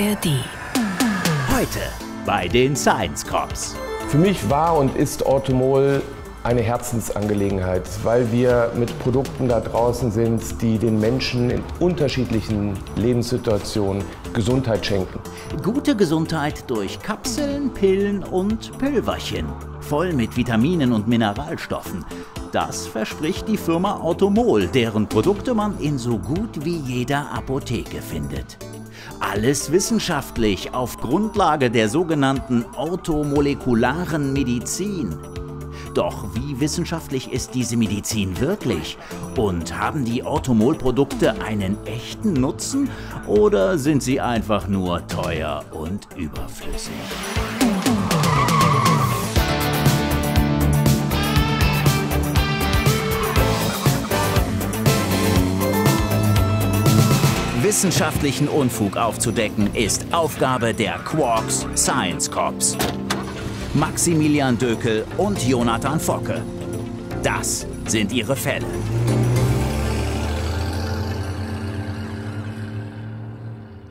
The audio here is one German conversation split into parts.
ARD. Heute bei den Science Cops. Für mich war und ist Automol eine Herzensangelegenheit, weil wir mit Produkten da draußen sind, die den Menschen in unterschiedlichen Lebenssituationen Gesundheit schenken. Gute Gesundheit durch Kapseln, Pillen und Pülverchen. Voll mit Vitaminen und Mineralstoffen. Das verspricht die Firma Automol, deren Produkte man in so gut wie jeder Apotheke findet. Alles wissenschaftlich auf Grundlage der sogenannten orthomolekularen Medizin. Doch wie wissenschaftlich ist diese Medizin wirklich? Und haben die Orthomol-Produkte einen echten Nutzen oder sind sie einfach nur teuer und überflüssig? Wissenschaftlichen Unfug aufzudecken ist Aufgabe der Quarks Science Corps. Maximilian Dökel und Jonathan Focke. Das sind ihre Fälle.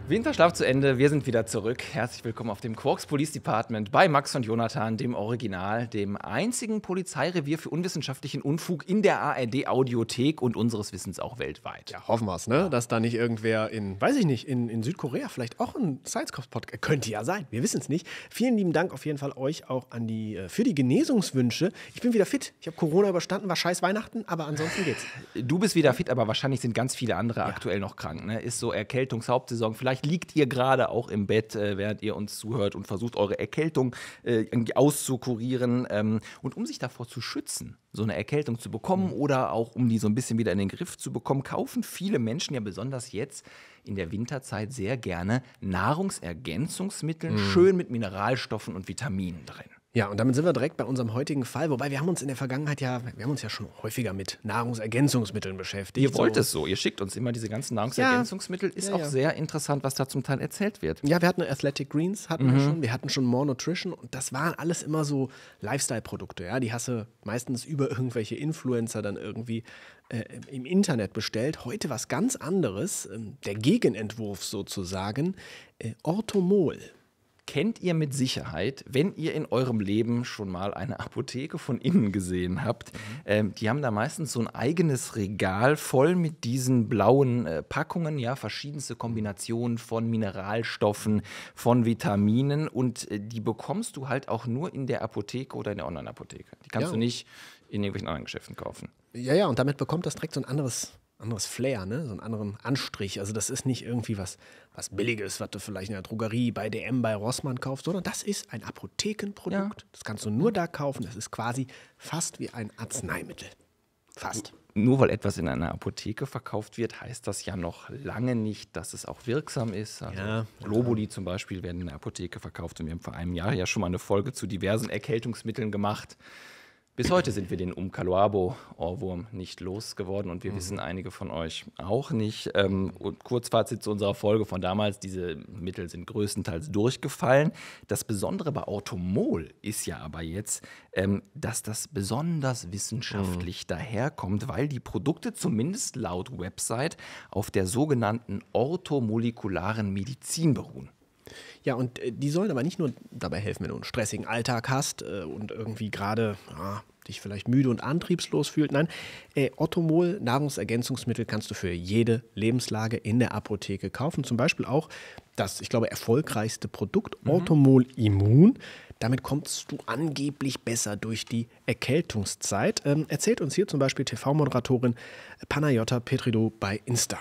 Winterschlaf zu Ende, wir sind wieder zurück. Herzlich willkommen auf dem Quarks Police Department bei Max und Jonathan, dem Original, dem einzigen Polizeirevier für unwissenschaftlichen Unfug in der ARD Audiothek und unseres Wissens auch weltweit. Ja, hoffen wir's, ne? Dass da nicht irgendwer in, weiß ich nicht, in, in Südkorea vielleicht auch ein Science Cops Podcast, äh, könnte ja sein, wir wissen es nicht. Vielen lieben Dank auf jeden Fall euch auch an die, äh, für die Genesungswünsche. Ich bin wieder fit, ich habe Corona überstanden, war scheiß Weihnachten, aber ansonsten geht's. Du bist wieder fit, aber wahrscheinlich sind ganz viele andere ja. aktuell noch krank, ne? Ist so Erkältungshauptsaison, vielleicht Vielleicht liegt ihr gerade auch im Bett, äh, während ihr uns zuhört und versucht, eure Erkältung äh, irgendwie auszukurieren. Ähm, und um sich davor zu schützen, so eine Erkältung zu bekommen mhm. oder auch um die so ein bisschen wieder in den Griff zu bekommen, kaufen viele Menschen ja besonders jetzt in der Winterzeit sehr gerne Nahrungsergänzungsmittel, mhm. schön mit Mineralstoffen und Vitaminen drin. Ja, und damit sind wir direkt bei unserem heutigen Fall, wobei wir haben uns in der Vergangenheit ja, wir haben uns ja schon häufiger mit Nahrungsergänzungsmitteln beschäftigt. Ihr wollt so. es so, ihr schickt uns immer diese ganzen Nahrungsergänzungsmittel. Ja. Ist ja, auch ja. sehr interessant, was da zum Teil erzählt wird. Ja, wir hatten Athletic Greens, hatten mhm. wir schon, wir hatten schon More Nutrition und das waren alles immer so Lifestyle-Produkte, ja. Die hast du meistens über irgendwelche Influencer dann irgendwie äh, im Internet bestellt. Heute was ganz anderes, äh, der Gegenentwurf sozusagen, äh, Orthomol kennt ihr mit Sicherheit, wenn ihr in eurem Leben schon mal eine Apotheke von innen gesehen habt. Mhm. Ähm, die haben da meistens so ein eigenes Regal voll mit diesen blauen äh, Packungen, ja, verschiedenste Kombinationen von Mineralstoffen, von Vitaminen und äh, die bekommst du halt auch nur in der Apotheke oder in der Online-Apotheke. Die kannst ja. du nicht in irgendwelchen anderen Geschäften kaufen. Ja, ja, und damit bekommt das direkt so ein anderes anderes Flair, ne? so einen anderen Anstrich. Also das ist nicht irgendwie was, was Billiges, was du vielleicht in der Drogerie bei DM, bei Rossmann kaufst, sondern das ist ein Apothekenprodukt. Ja. Das kannst du nur da kaufen. Das ist quasi fast wie ein Arzneimittel. Fast. Nur weil etwas in einer Apotheke verkauft wird, heißt das ja noch lange nicht, dass es auch wirksam ist. Also ja, Globuli zum Beispiel werden in der Apotheke verkauft und wir haben vor einem Jahr ja schon mal eine Folge zu diversen Erkältungsmitteln gemacht. Bis heute sind wir den umkaloabo ohrwurm nicht losgeworden und wir mhm. wissen einige von euch auch nicht. Ähm, und Kurzfazit zu unserer Folge von damals: Diese Mittel sind größtenteils durchgefallen. Das Besondere bei Automol ist ja aber jetzt, ähm, dass das besonders wissenschaftlich mhm. daherkommt, weil die Produkte zumindest laut Website auf der sogenannten orthomolekularen Medizin beruhen. Ja, und äh, die sollen aber nicht nur dabei helfen, wenn du einen stressigen Alltag hast äh, und irgendwie gerade ja, dich vielleicht müde und antriebslos fühlt. Nein, äh, Ottomol Nahrungsergänzungsmittel kannst du für jede Lebenslage in der Apotheke kaufen. Zum Beispiel auch das, ich glaube, erfolgreichste Produkt, mhm. Ottomol Immun. Damit kommst du angeblich besser durch die Erkältungszeit. Ähm, erzählt uns hier zum Beispiel TV-Moderatorin Panayota Petrido bei Insta.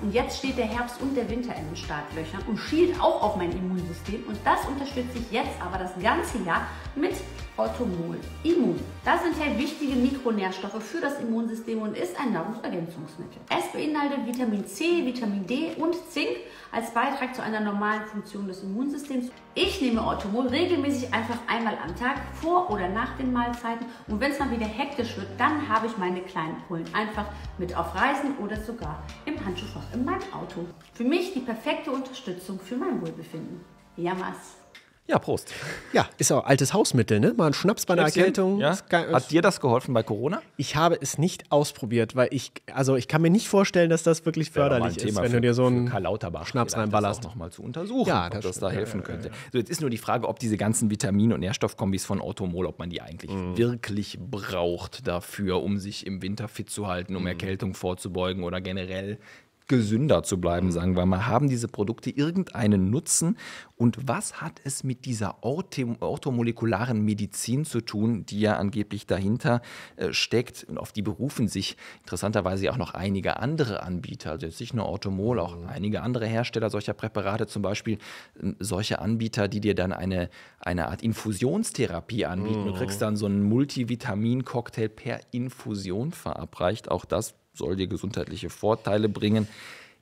Und jetzt steht der Herbst und der Winter in den Startlöchern und schielt auch auf mein Immunsystem. Und das unterstütze ich jetzt aber das ganze Jahr mit Automol, Immun. Das enthält wichtige Mikronährstoffe für das Immunsystem und ist ein Nahrungsergänzungsmittel. Es beinhaltet Vitamin C, Vitamin D und Zink als Beitrag zu einer normalen Funktion des Immunsystems. Ich nehme Automol regelmäßig einfach einmal am Tag vor oder nach den Mahlzeiten und wenn es mal wieder hektisch wird, dann habe ich meine kleinen Pullen einfach mit auf Reisen oder sogar im Handschuhfach in meinem Auto. Für mich die perfekte Unterstützung für mein Wohlbefinden. Yamas. Ja, Prost. Ja, ist auch altes Hausmittel, ne? Mal ein Schnaps bei einer Erkältung. Ja? Hat dir das geholfen bei Corona? Ich habe es nicht ausprobiert, weil ich, also ich kann mir nicht vorstellen, dass das wirklich förderlich ist, wenn für, du dir so einen Schnaps reinballerst. Das auch nochmal zu untersuchen, ja, ob das, das da helfen könnte. So, jetzt ist nur die Frage, ob diese ganzen Vitamin- und Nährstoffkombis von Automol, ob man die eigentlich mhm. wirklich braucht dafür, um sich im Winter fit zu halten, um mhm. Erkältung vorzubeugen oder generell gesünder zu bleiben, mhm. sagen wir mal. Haben diese Produkte irgendeinen Nutzen? Und was hat es mit dieser orthomolekularen Medizin zu tun, die ja angeblich dahinter äh, steckt? Und auf die berufen sich interessanterweise auch noch einige andere Anbieter, also jetzt nicht nur Orthomol, auch mhm. einige andere Hersteller solcher Präparate, zum Beispiel ähm, solche Anbieter, die dir dann eine, eine Art Infusionstherapie anbieten. Du kriegst mhm. dann so einen Multivitamin-Cocktail per Infusion verabreicht. Auch das soll dir gesundheitliche Vorteile bringen.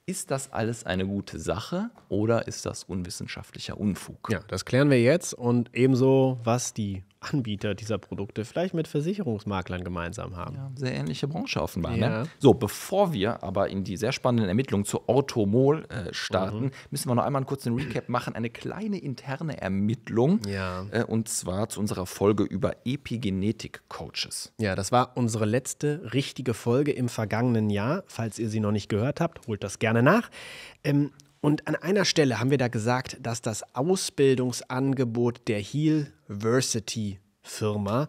Ist das alles eine gute Sache oder ist das unwissenschaftlicher Unfug? Ja, das klären wir jetzt und ebenso, was die Anbieter dieser Produkte vielleicht mit Versicherungsmaklern gemeinsam haben. Ja, sehr ähnliche Branche offenbar. Ne? Ja. Ne? So, bevor wir aber in die sehr spannenden Ermittlungen zu Automol äh, starten, mhm. müssen wir noch einmal einen kurzen Recap machen. Eine kleine interne Ermittlung. Ja. Äh, und zwar zu unserer Folge über Epigenetik-Coaches. Ja, das war unsere letzte richtige Folge im vergangenen Jahr. Falls ihr sie noch nicht gehört habt, holt das gerne nach. Ähm, und an einer Stelle haben wir da gesagt, dass das Ausbildungsangebot der Heal Diversity Firma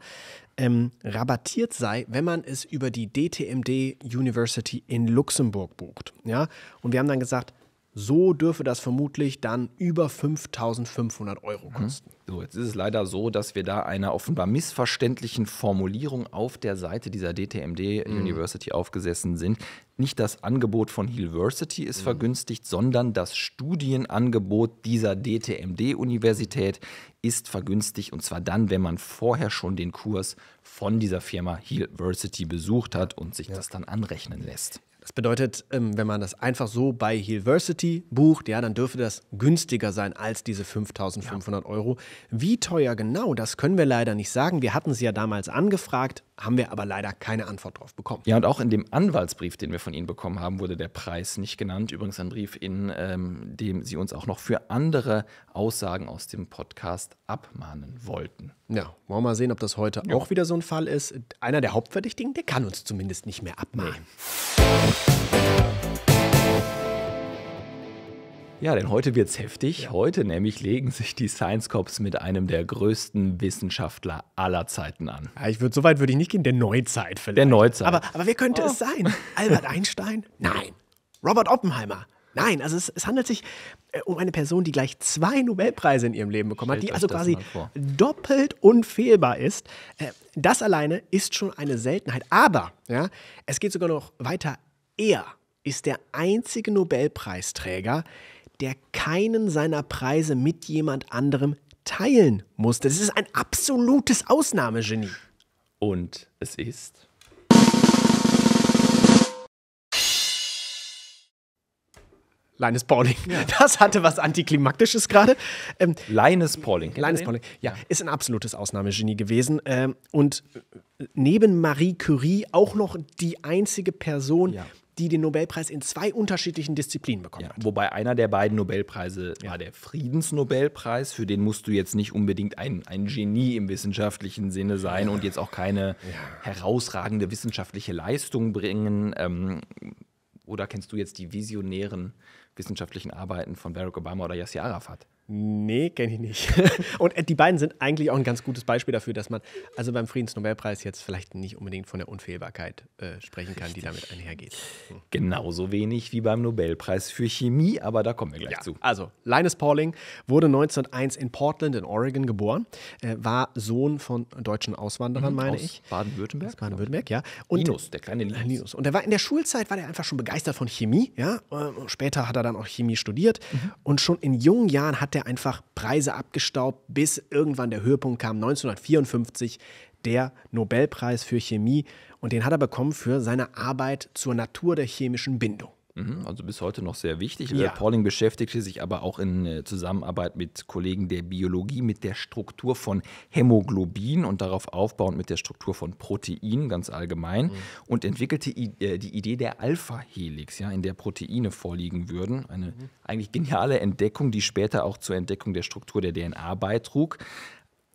ähm, rabattiert sei, wenn man es über die DTMD University in Luxemburg bucht. Ja? Und wir haben dann gesagt, so dürfe das vermutlich dann über 5500 Euro mhm. kosten. So, jetzt ist es leider so, dass wir da einer offenbar missverständlichen Formulierung auf der Seite dieser DTMD mhm. University aufgesessen sind. Nicht das Angebot von Hillversity ist mhm. vergünstigt, sondern das Studienangebot dieser DTMD-Universität ist vergünstigt und zwar dann, wenn man vorher schon den Kurs von dieser Firma Hillversity besucht hat und sich ja. das dann anrechnen lässt. Das bedeutet, ähm, wenn man das einfach so bei Healversity bucht, ja, dann dürfte das günstiger sein als diese 5500 ja. Euro. Wie teuer genau, das können wir leider nicht sagen. Wir hatten sie ja damals angefragt, haben wir aber leider keine Antwort drauf bekommen. Ja, und auch in dem Anwaltsbrief, den wir von Ihnen bekommen haben, wurde der Preis nicht genannt. Übrigens ein Brief, in ähm, dem Sie uns auch noch für andere Aussagen aus dem Podcast abmahnen wollten. Ja, wollen wir mal sehen, ob das heute ja. auch wieder so ein Fall ist. Einer der Hauptverdächtigen, der kann uns zumindest nicht mehr abmahnen. Ja, denn heute wird's heftig. Ja. Heute nämlich legen sich die Science Cops mit einem der größten Wissenschaftler aller Zeiten an. Ja, ich würde so weit würde ich nicht gehen, der Neuzeit vielleicht. Der Neuzeit. Aber, aber wer könnte oh. es sein? Albert Einstein? Nein. Robert Oppenheimer? Nein, also es, es handelt sich äh, um eine Person, die gleich zwei Nobelpreise in ihrem Leben bekommen hat, die also quasi doppelt unfehlbar ist. Äh, das alleine ist schon eine Seltenheit. Aber ja, es geht sogar noch weiter. Er ist der einzige Nobelpreisträger, der keinen seiner Preise mit jemand anderem teilen musste. Das ist ein absolutes Ausnahmegenie. Und es ist Linus Pauling. Ja. Das hatte was Antiklimaktisches gerade. Ähm, Linus Pauling. Linus Pauling, ja, ist ein absolutes Ausnahmegenie gewesen. Ähm, und äh, neben Marie Curie auch noch die einzige Person, ja. die den Nobelpreis in zwei unterschiedlichen Disziplinen bekommen ja, hat. Wobei einer der beiden Nobelpreise war der Friedensnobelpreis. Für den musst du jetzt nicht unbedingt ein, ein Genie im wissenschaftlichen Sinne sein und jetzt auch keine herausragende wissenschaftliche Leistung bringen. Ähm, oder kennst du jetzt die visionären wissenschaftlichen Arbeiten von Barack Obama oder Yassir Arafat. Nee, kenne ich nicht. Und äh, die beiden sind eigentlich auch ein ganz gutes Beispiel dafür, dass man also beim Friedensnobelpreis jetzt vielleicht nicht unbedingt von der Unfehlbarkeit äh, sprechen kann, Richtig. die damit einhergeht. Hm. Genauso wenig wie beim Nobelpreis für Chemie, aber da kommen wir gleich ja. zu. Also, Linus Pauling wurde 1901 in Portland in Oregon geboren, äh, war Sohn von deutschen Auswanderern, mhm, meine aus ich. Baden-Württemberg. Baden-Württemberg, ja. Und, Linus, der kleine Linus. Linus. Und er war in der Schulzeit war der einfach schon begeistert von Chemie, ja. Äh, später hat er dann auch Chemie studiert mhm. und schon in jungen Jahren hat er er einfach Preise abgestaubt, bis irgendwann der Höhepunkt kam, 1954, der Nobelpreis für Chemie. Und den hat er bekommen für seine Arbeit zur Natur der chemischen Bindung. Mhm, also bis heute noch sehr wichtig. Ja. Pauling beschäftigte sich aber auch in äh, Zusammenarbeit mit Kollegen der Biologie mit der Struktur von Hämoglobin und darauf aufbauend mit der Struktur von Proteinen ganz allgemein mhm. und entwickelte äh, die Idee der Alpha-Helix, ja, in der Proteine vorliegen würden. Eine mhm. eigentlich geniale Entdeckung, die später auch zur Entdeckung der Struktur der DNA beitrug,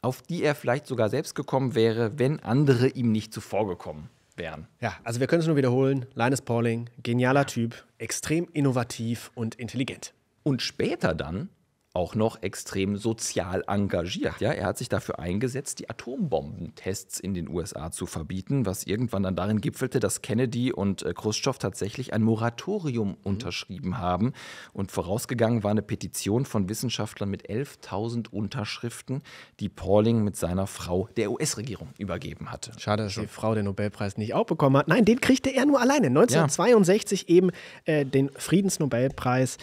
auf die er vielleicht sogar selbst gekommen wäre, wenn andere ihm nicht zuvorgekommen wären. Ja, also wir können es nur wiederholen. Linus Pauling, genialer Typ, extrem innovativ und intelligent. Und später dann auch noch extrem sozial engagiert. Ja, er hat sich dafür eingesetzt, die Atombombentests in den USA zu verbieten, was irgendwann dann darin gipfelte, dass Kennedy und äh, Khrushchev tatsächlich ein Moratorium mhm. unterschrieben haben. Und vorausgegangen war eine Petition von Wissenschaftlern mit 11.000 Unterschriften, die Pauling mit seiner Frau der US-Regierung übergeben hatte. Schade, dass die Frau den Nobelpreis nicht auch bekommen hat. Nein, den kriegte er nur alleine. 1962 ja. eben äh, den Friedensnobelpreis.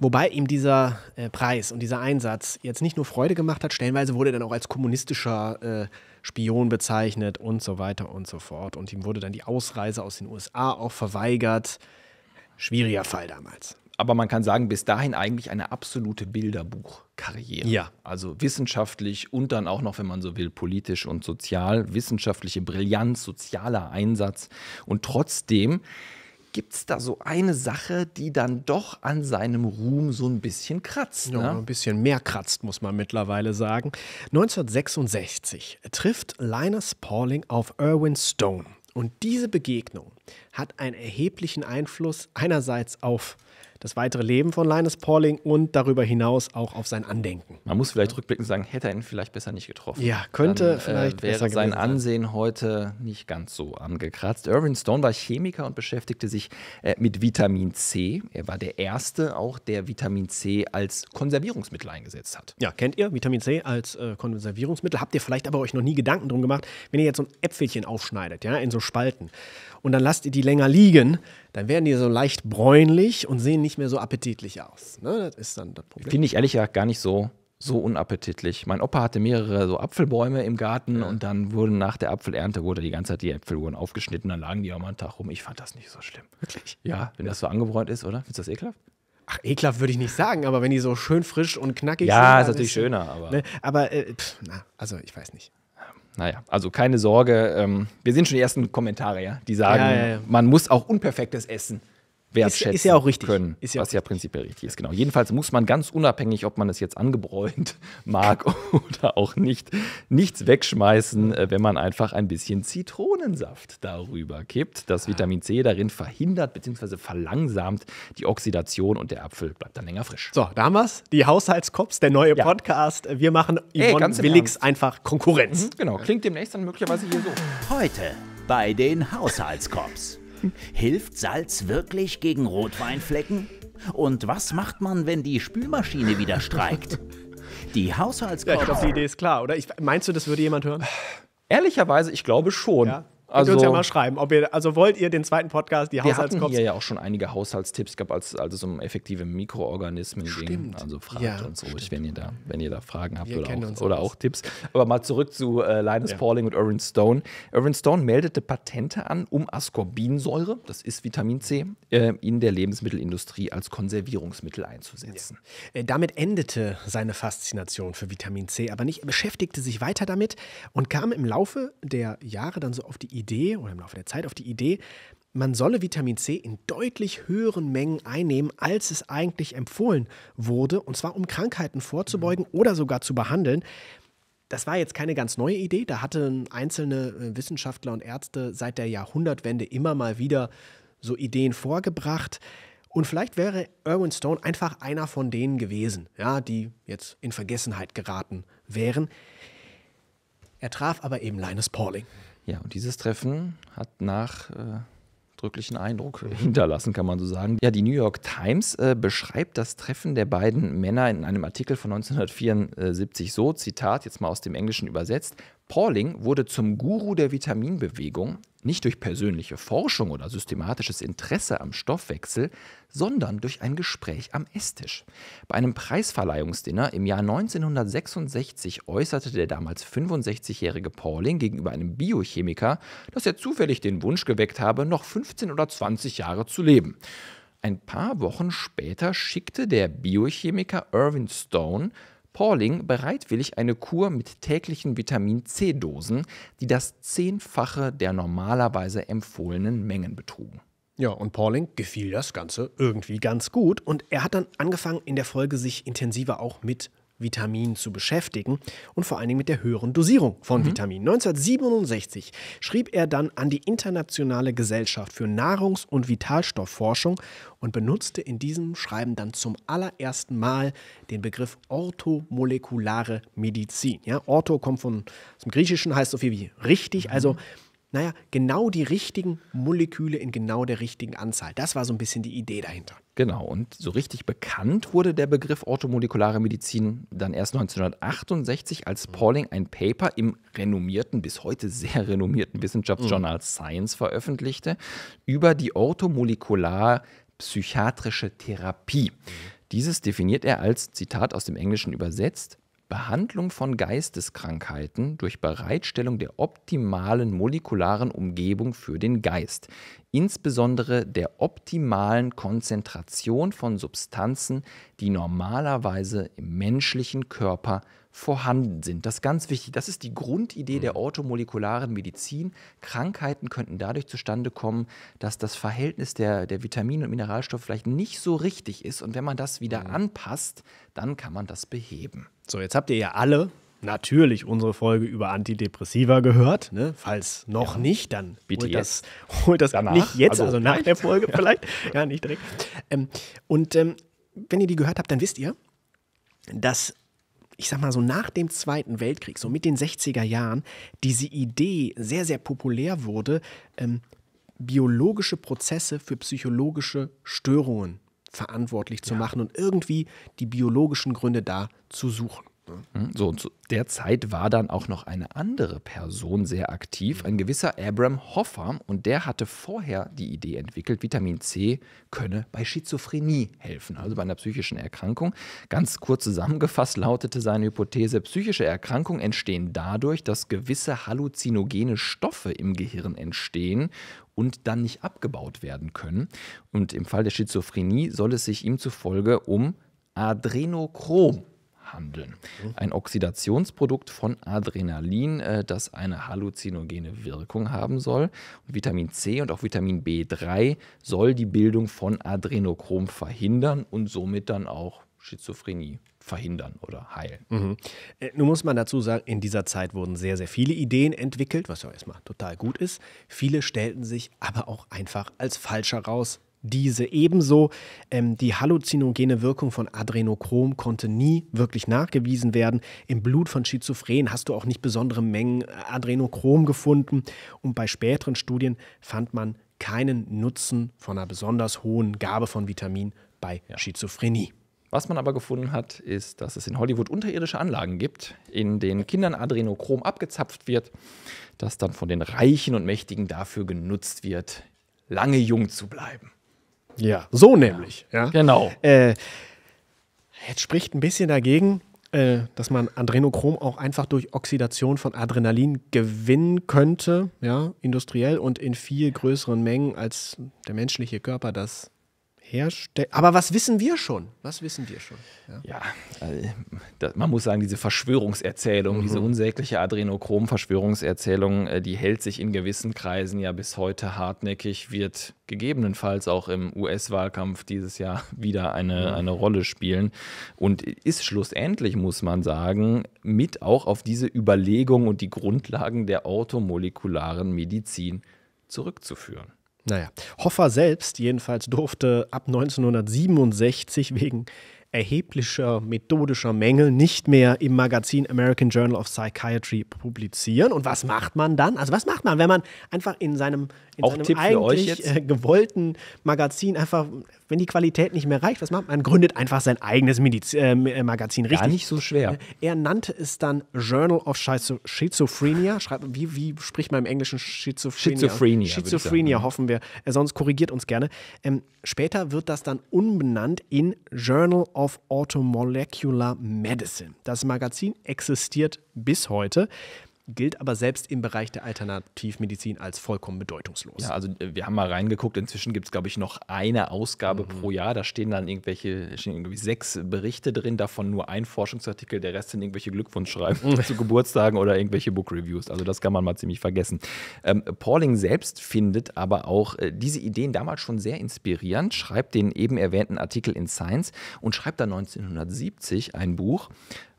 Wobei ihm dieser äh, Preis und dieser Einsatz jetzt nicht nur Freude gemacht hat, stellenweise wurde er dann auch als kommunistischer äh, Spion bezeichnet und so weiter und so fort. Und ihm wurde dann die Ausreise aus den USA auch verweigert. Schwieriger Fall damals. Aber man kann sagen, bis dahin eigentlich eine absolute Bilderbuchkarriere. Ja. Also wissenschaftlich und dann auch noch, wenn man so will, politisch und sozial. Wissenschaftliche Brillanz, sozialer Einsatz. Und trotzdem gibt es da so eine Sache, die dann doch an seinem Ruhm so ein bisschen kratzt. Ne? Ja, ein bisschen mehr kratzt, muss man mittlerweile sagen. 1966 trifft Linus Pauling auf Irwin Stone. Und diese Begegnung hat einen erheblichen Einfluss einerseits auf das weitere Leben von Linus Pauling und darüber hinaus auch auf sein Andenken. Man muss vielleicht rückblickend sagen, hätte er ihn vielleicht besser nicht getroffen. Ja, könnte Dann, äh, vielleicht äh, wäre besser sein Ansehen sein. heute nicht ganz so angekratzt. Irving Stone war Chemiker und beschäftigte sich äh, mit Vitamin C. Er war der erste, auch der Vitamin C als Konservierungsmittel eingesetzt hat. Ja, kennt ihr Vitamin C als äh, Konservierungsmittel? Habt ihr vielleicht aber euch noch nie Gedanken drum gemacht, wenn ihr jetzt so ein Äpfelchen aufschneidet, ja, in so Spalten und dann lasst ihr die länger liegen, dann werden die so leicht bräunlich und sehen nicht mehr so appetitlich aus. Ne? Das ist dann das Problem. Finde ich ehrlich gesagt gar nicht so so unappetitlich. Mein Opa hatte mehrere so Apfelbäume im Garten ja. und dann wurden nach der Apfelernte wurde die ganze Zeit die Äpfeluhren aufgeschnitten, dann lagen die auch mal einen Tag rum. Ich fand das nicht so schlimm. Wirklich? Ja, wenn ja. das so angebräunt ist, oder? Findest du das ekelhaft? Ach, ekelhaft würde ich nicht sagen, aber wenn die so schön frisch und knackig ja, sind. Ja, ist natürlich ist, schöner, aber. Ne, aber, äh, pff, na, also ich weiß nicht. Naja, also keine Sorge. Ähm, wir sehen schon die ersten Kommentare, ja, die sagen, ja, ja, man muss auch Unperfektes essen wertschätzen ist, ist ja richtig, können, ist ja was ja prinzipiell richtig ist. Genau. Jedenfalls muss man ganz unabhängig, ob man es jetzt angebräunt mag oder auch nicht, nichts wegschmeißen, äh, wenn man einfach ein bisschen Zitronensaft darüber kippt. Das ah. Vitamin C darin verhindert bzw. verlangsamt die Oxidation und der Apfel bleibt dann länger frisch. So, da haben wir's. Die Haushaltskops, der neue ja. Podcast. Wir machen Yvonne Ey, Willigs einfach Konkurrenz. Mhm, genau, klingt demnächst dann möglicherweise hier so. Heute bei den Haushaltskops. Hilft Salz wirklich gegen Rotweinflecken? Und was macht man, wenn die Spülmaschine wieder streikt? Die Haushaltskosten. Ja, ich glaube, die Idee ist klar, oder? Ich, meinst du, das würde jemand hören? Ehrlicherweise, ich glaube schon. Ja. Also, Könnt ihr uns ja also- mal schreiben, ob ihr, also wollt ihr den zweiten Podcast, die Haushaltskops? Wir hatten hier ja auch schon einige Haushaltstipps gab, als, als es um effektive Mikroorganismen stimmt. ging. Also fragt ja, uns ruhig, wenn ihr, da, wenn ihr da Fragen habt wir oder, auch, oder auch, Tipps. Aber mal zurück zu äh, Linus ja. Pauling und Irwin Stone. Irwin Stone meldete Patente an, um Ascorbinsäure, das ist Vitamin C, äh, in der Lebensmittelindustrie als Konservierungsmittel einzusetzen. Ja. Äh, damit endete seine Faszination für Vitamin C, aber nicht. Er beschäftigte sich weiter damit und kam im Laufe der Jahre dann so auf die Idee, Idee oder im Laufe der Zeit auf die Idee, man solle Vitamin C in deutlich höheren Mengen einnehmen, als es eigentlich empfohlen wurde, und zwar um Krankheiten vorzubeugen mhm. oder sogar zu behandeln. Das war jetzt keine ganz neue Idee, da hatten einzelne äh, Wissenschaftler und Ärzte seit der Jahrhundertwende immer mal wieder so Ideen vorgebracht. Und vielleicht wäre Irwin Stone einfach einer von denen gewesen, ja, die jetzt in Vergessenheit geraten wären. Er traf aber eben Linus Pauling. Ja, und dieses Treffen hat nachdrücklichen Äh, Eindruck hinterlassen, kann man so sagen. Ja, die New York Times äh, beschreibt das Treffen der beiden Männer in einem Artikel von 1974 so, Zitat, jetzt mal aus dem Englischen übersetzt, Pauling wurde zum Guru der Vitaminbewegung, nicht durch persönliche Forschung oder systematisches Interesse am Stoffwechsel, sondern durch ein Gespräch am Esstisch. Bei einem Preisverleihungsdinner im Jahr 1966 äußerte der damals 65-jährige Pauling gegenüber einem Biochemiker, dass er zufällig den Wunsch geweckt habe, noch 15 oder 20 Jahre zu leben. Ein paar Wochen später schickte der Biochemiker Irwin Stone Pauling bereitwillig eine Kur mit täglichen Vitamin C-Dosen, die das Zehnfache der normalerweise empfohlenen Mengen betrugen. Ja, und Pauling gefiel das Ganze irgendwie ganz gut und er hat dann angefangen, in der Folge sich intensiver auch mit Vitaminen zu beschäftigen und vor allen Dingen mit der höheren Dosierung von mhm. Vitaminen. 1967 schrieb er dann an die Internationale Gesellschaft für Nahrungs- und Vitalstoffforschung und benutzte in diesem Schreiben dann zum allerersten Mal den Begriff orthomolekulare Medizin. Ja, Ortho kommt von, aus dem Griechischen, heißt so viel wie richtig, mhm. also naja, genau die richtigen Moleküle in genau der richtigen Anzahl. Das war so ein bisschen die Idee dahinter. Genau, und so richtig bekannt wurde der Begriff orthomolekulare Medizin dann erst 1968, als mhm. Pauling ein Paper im renommierten, bis heute sehr renommierten Wissenschaftsjournal mhm. Science veröffentlichte über die orthomolekular psychiatrische Therapie. Mhm. Dieses definiert er als, Zitat aus dem Englischen übersetzt, Behandlung von Geisteskrankheiten durch Bereitstellung der optimalen molekularen Umgebung für den Geist, insbesondere der optimalen Konzentration von Substanzen, die normalerweise im menschlichen Körper vorhanden sind. Das ist ganz wichtig. Das ist die Grundidee der mhm. orthomolekularen Medizin. Krankheiten könnten dadurch zustande kommen, dass das Verhältnis der, der Vitamine und Mineralstoffe vielleicht nicht so richtig ist. Und wenn man das wieder mhm. anpasst, dann kann man das beheben. So, jetzt habt ihr ja alle natürlich unsere Folge über Antidepressiva gehört. Ne? Falls noch ja. nicht, dann BTS. holt das, holt das Danach, nicht jetzt, also, also nach der Folge vielleicht. ja, nicht direkt. Ähm, und ähm, wenn ihr die gehört habt, dann wisst ihr, dass ich sag mal so nach dem Zweiten Weltkrieg, so mit den 60er Jahren, diese Idee sehr, sehr populär wurde, ähm, biologische Prozesse für psychologische Störungen verantwortlich zu ja. machen und irgendwie die biologischen Gründe da zu suchen. Ne? Hm, so, und zu der Zeit war dann auch noch eine andere Person sehr aktiv, ein gewisser Abram Hoffer, und der hatte vorher die Idee entwickelt, Vitamin C könne bei Schizophrenie helfen, also bei einer psychischen Erkrankung. Ganz kurz zusammengefasst lautete seine Hypothese, psychische Erkrankungen entstehen dadurch, dass gewisse halluzinogene Stoffe im Gehirn entstehen und dann nicht abgebaut werden können. Und im Fall der Schizophrenie soll es sich ihm zufolge um Adrenochrom handeln. Mhm. Ein Oxidationsprodukt von Adrenalin, äh, das eine halluzinogene Wirkung haben soll. Und Vitamin C und auch Vitamin B3 soll die Bildung von Adrenochrom verhindern und somit dann auch Schizophrenie verhindern oder heilen. Mhm. Äh, nun muss man dazu sagen, in dieser Zeit wurden sehr, sehr viele Ideen entwickelt, was ja erstmal total gut ist. Viele stellten sich aber auch einfach als falsch heraus. Diese ebenso. Ähm, die halluzinogene Wirkung von Adrenochrom konnte nie wirklich nachgewiesen werden. Im Blut von Schizophren hast du auch nicht besondere Mengen äh, Adrenochrom gefunden. Und bei späteren Studien fand man keinen Nutzen von einer besonders hohen Gabe von Vitamin bei ja. Schizophrenie. Was man aber gefunden hat, ist, dass es in Hollywood unterirdische Anlagen gibt, in denen Kindern Adrenochrom abgezapft wird, das dann von den Reichen und Mächtigen dafür genutzt wird, lange jung zu bleiben. Ja, so nämlich. Ja. ja. Genau. Äh, jetzt spricht ein bisschen dagegen, äh, dass man Adrenochrom auch einfach durch Oxidation von Adrenalin gewinnen könnte, ja, industriell und in viel größeren Mengen, als der menschliche Körper das herstellen. Aber was wissen wir schon? Was wissen wir schon? Ja, ja also, da, man muss sagen, diese Verschwörungserzählung, mhm. diese unsägliche Adrenochrom-Verschwörungserzählung, äh, die hält sich in gewissen Kreisen ja bis heute hartnäckig, wird gegebenenfalls auch im US-Wahlkampf dieses Jahr wieder eine, eine Rolle spielen und ist schlussendlich, muss man sagen, mit auch auf diese Überlegung und die Grundlagen der orthomolekularen Medizin zurückzuführen. Naja, Hoffer selbst jedenfalls durfte ab 1967 wegen erheblicher methodischer Mängel nicht mehr im Magazin American Journal of Psychiatry publizieren. Und was macht man dann? Also was macht man, wenn man einfach in seinem, in Auch seinem Tipp eigentlich äh, gewollten Magazin einfach, wenn die Qualität nicht mehr reicht, was macht man? gründet einfach sein eigenes Mediz äh, äh Magazin. Richtig. Gar nicht so schwer. Er nannte es dann Journal of Schizophrenia. Schreib, wie, wie spricht man im Englischen Schizophrenia? Schizophrenia, Schizophrenia hoffen wir. Äh, sonst korrigiert uns gerne. Ähm, später wird das dann umbenannt in Journal of of Automolecular Medicine. Das Magazin existiert bis heute gilt aber selbst im Bereich der Alternativmedizin als vollkommen bedeutungslos. Ja, also äh, wir haben mal reingeguckt, inzwischen gibt es, glaube ich, noch eine Ausgabe mhm. pro Jahr. Da stehen dann irgendwelche, stehen irgendwie sechs Berichte drin, davon nur ein Forschungsartikel, der Rest sind irgendwelche Glückwunschschreiben zu Geburtstagen oder irgendwelche Book-Reviews. Also das kann man mal ziemlich vergessen. Ähm, Pauling selbst findet aber auch äh, diese Ideen damals schon sehr inspirierend, schreibt den eben erwähnten Artikel in Science und schreibt dann 1970 ein Buch,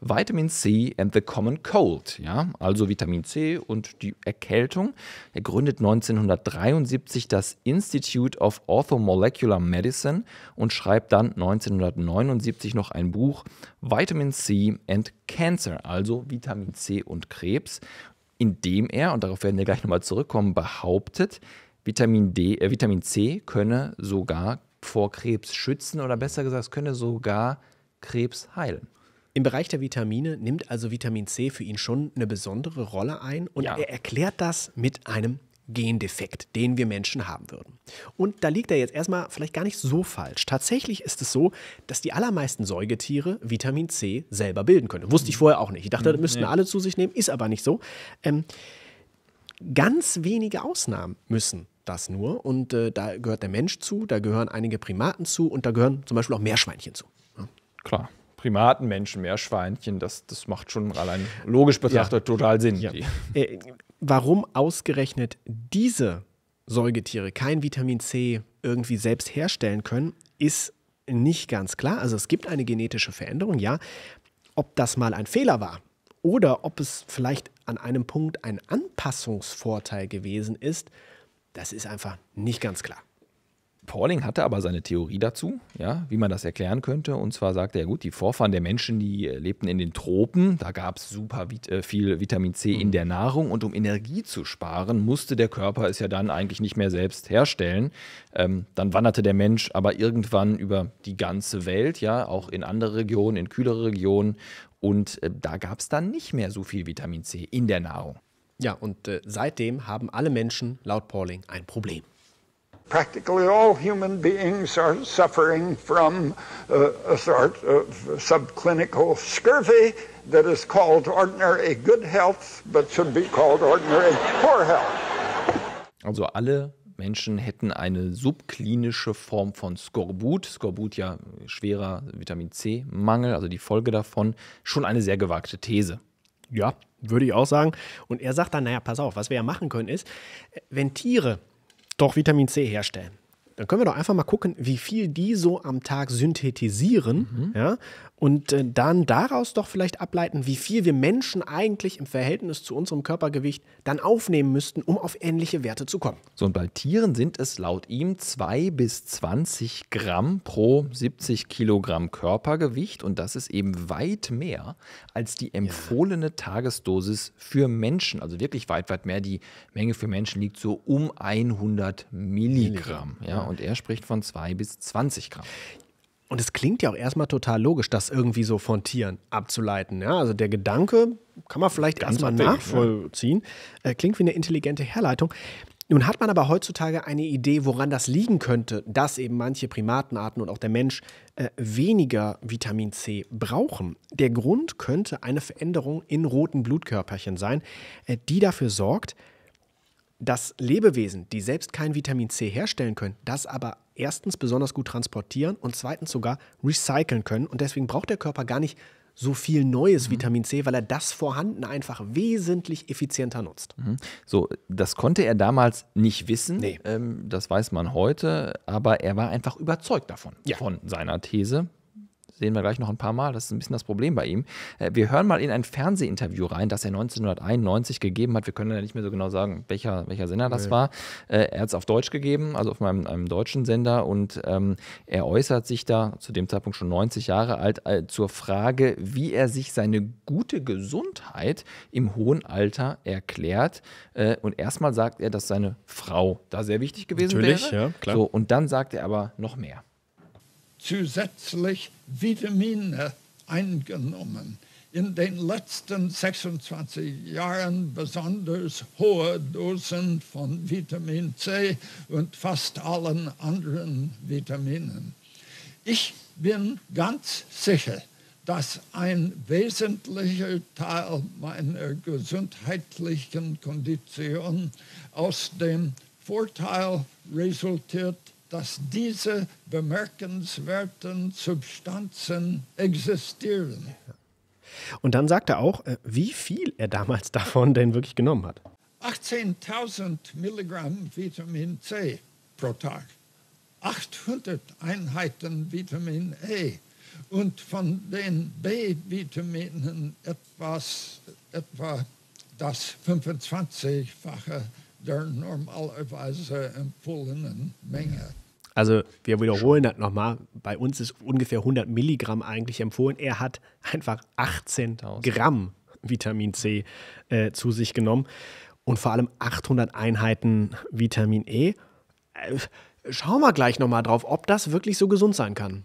Vitamin C and the Common Cold, ja, also Vitamin C und die Erkältung. Er gründet 1973 das Institute of Orthomolecular Medicine und schreibt dann 1979 noch ein Buch Vitamin C and Cancer, also Vitamin C und Krebs, in dem er, und darauf werden wir gleich nochmal zurückkommen, behauptet, Vitamin, D, äh, Vitamin C könne sogar vor Krebs schützen oder besser gesagt, es könne sogar Krebs heilen. Im Bereich der Vitamine nimmt also Vitamin C für ihn schon eine besondere Rolle ein und ja. er erklärt das mit einem Gendefekt, den wir Menschen haben würden. Und da liegt er jetzt erstmal vielleicht gar nicht so falsch. Tatsächlich ist es so, dass die allermeisten Säugetiere Vitamin C selber bilden können. Wusste ich mhm. vorher auch nicht. Ich dachte, das mhm. müssten nee. alle zu sich nehmen, ist aber nicht so. Ähm, ganz wenige Ausnahmen müssen das nur. Und äh, da gehört der Mensch zu, da gehören einige Primaten zu und da gehören zum Beispiel auch Meerschweinchen zu. Ja. Klar. Primaten, Menschen, Meerschweinchen, das, das macht schon allein logisch betrachtet ja. total Sinn. Ja. Äh, warum ausgerechnet diese Säugetiere kein Vitamin C irgendwie selbst herstellen können, ist nicht ganz klar. Also es gibt eine genetische Veränderung, ja. Ob das mal ein Fehler war oder ob es vielleicht an einem Punkt ein Anpassungsvorteil gewesen ist, das ist einfach nicht ganz klar. Pauling hatte aber seine Theorie dazu, ja, wie man das erklären könnte. Und zwar sagte er, gut, die Vorfahren der Menschen, die äh, lebten in den Tropen, da gab es super äh, viel Vitamin C in mhm. der Nahrung und um Energie zu sparen, musste der Körper es ja dann eigentlich nicht mehr selbst herstellen. Ähm, dann wanderte der Mensch aber irgendwann über die ganze Welt, ja, auch in andere Regionen, in kühlere Regionen. Und äh, da gab es dann nicht mehr so viel Vitamin C in der Nahrung. Ja, und äh, seitdem haben alle Menschen laut Pauling ein Problem practically all human beings are suffering from uh, a sort of subclinical scurvy that is called ordinary good health, but should be called ordinary poor health. Also alle Menschen hätten eine subklinische Form von Skorbut. Skorbut ja schwerer Vitamin C-Mangel, also die Folge davon. Schon eine sehr gewagte These. Ja, würde ich auch sagen. Und er sagt dann, naja, pass auf, was wir ja machen können ist, äh, wenn Tiere doch Vitamin C herstellen dann können wir doch einfach mal gucken, wie viel die so am Tag synthetisieren mhm. ja? und äh, dann daraus doch vielleicht ableiten, wie viel wir Menschen eigentlich im Verhältnis zu unserem Körpergewicht dann aufnehmen müssten, um auf ähnliche Werte zu kommen. So, und bei Tieren sind es laut ihm 2 bis 20 Gramm pro 70 Kilogramm Körpergewicht und das ist eben weit mehr als die empfohlene ja. Tagesdosis für Menschen, also wirklich weit, weit mehr. Die Menge für Menschen liegt so um 100 Milligramm. Milligramm. Ja, ja, und er spricht von 2 bis 20 Gramm. Und es klingt ja auch erstmal total logisch, das irgendwie so von Tieren abzuleiten. Ja, also der Gedanke kann man vielleicht Ganz erstmal nachvollziehen. Ja. Äh, klingt wie eine intelligente Herleitung. Nun hat man aber heutzutage eine Idee, woran das liegen könnte, dass eben manche Primatenarten und auch der Mensch äh, weniger Vitamin C brauchen. Der Grund könnte eine Veränderung in roten Blutkörperchen sein, äh, die dafür sorgt, dass Lebewesen, die selbst kein Vitamin C herstellen können, das aber erstens besonders gut transportieren und zweitens sogar recyceln können. Und deswegen braucht der Körper gar nicht so viel neues mhm. Vitamin C, weil er das vorhandene einfach wesentlich effizienter nutzt. Mhm. So, das konnte er damals nicht wissen, nee. ähm, das weiß man heute, aber er war einfach überzeugt davon, ja. von seiner These, sehen wir gleich noch ein paar Mal, das ist ein bisschen das Problem bei ihm. Äh, wir hören mal in ein Fernsehinterview rein, das er 1991 gegeben hat. Wir können ja nicht mehr so genau sagen, welcher, welcher Sender das nee. war. Äh, er hat es auf Deutsch gegeben, also auf meinem, einem deutschen Sender und ähm, er äußert sich da, zu dem Zeitpunkt schon 90 Jahre alt, äh, zur Frage, wie er sich seine gute Gesundheit im hohen Alter erklärt. und erstmal sagt er, dass seine Frau da sehr wichtig gewesen Natürlich, wäre. Ja, klar. So, und dann sagt er aber noch mehr zusätzlich Vitamine eingenommen. In den letzten 26 Jahren besonders hohe Dosen von Vitamin C und fast allen anderen Vitaminen. Ich bin ganz sicher, dass ein wesentlicher Teil meiner gesundheitlichen Kondition aus dem Vorteil resultiert dass diese bemerkenswerten Substanzen existieren. Und dann sagt er auch, äh, wie viel er damals davon denn wirklich genommen hat. 18.000 Milligramm Vitamin C pro Tag, 800 Einheiten Vitamin E und von den B-Vitaminen etwas, etwa das 25-fache der normalerweise empfohlenen Menge. Also wir wiederholen das nochmal. Bei uns ist ungefähr 100 Milligramm eigentlich empfohlen. Er hat einfach 18 Gramm Vitamin C äh, zu sich genommen und vor allem 800 Einheiten Vitamin E. Äh, schauen wir gleich nochmal drauf, ob das wirklich so gesund sein kann.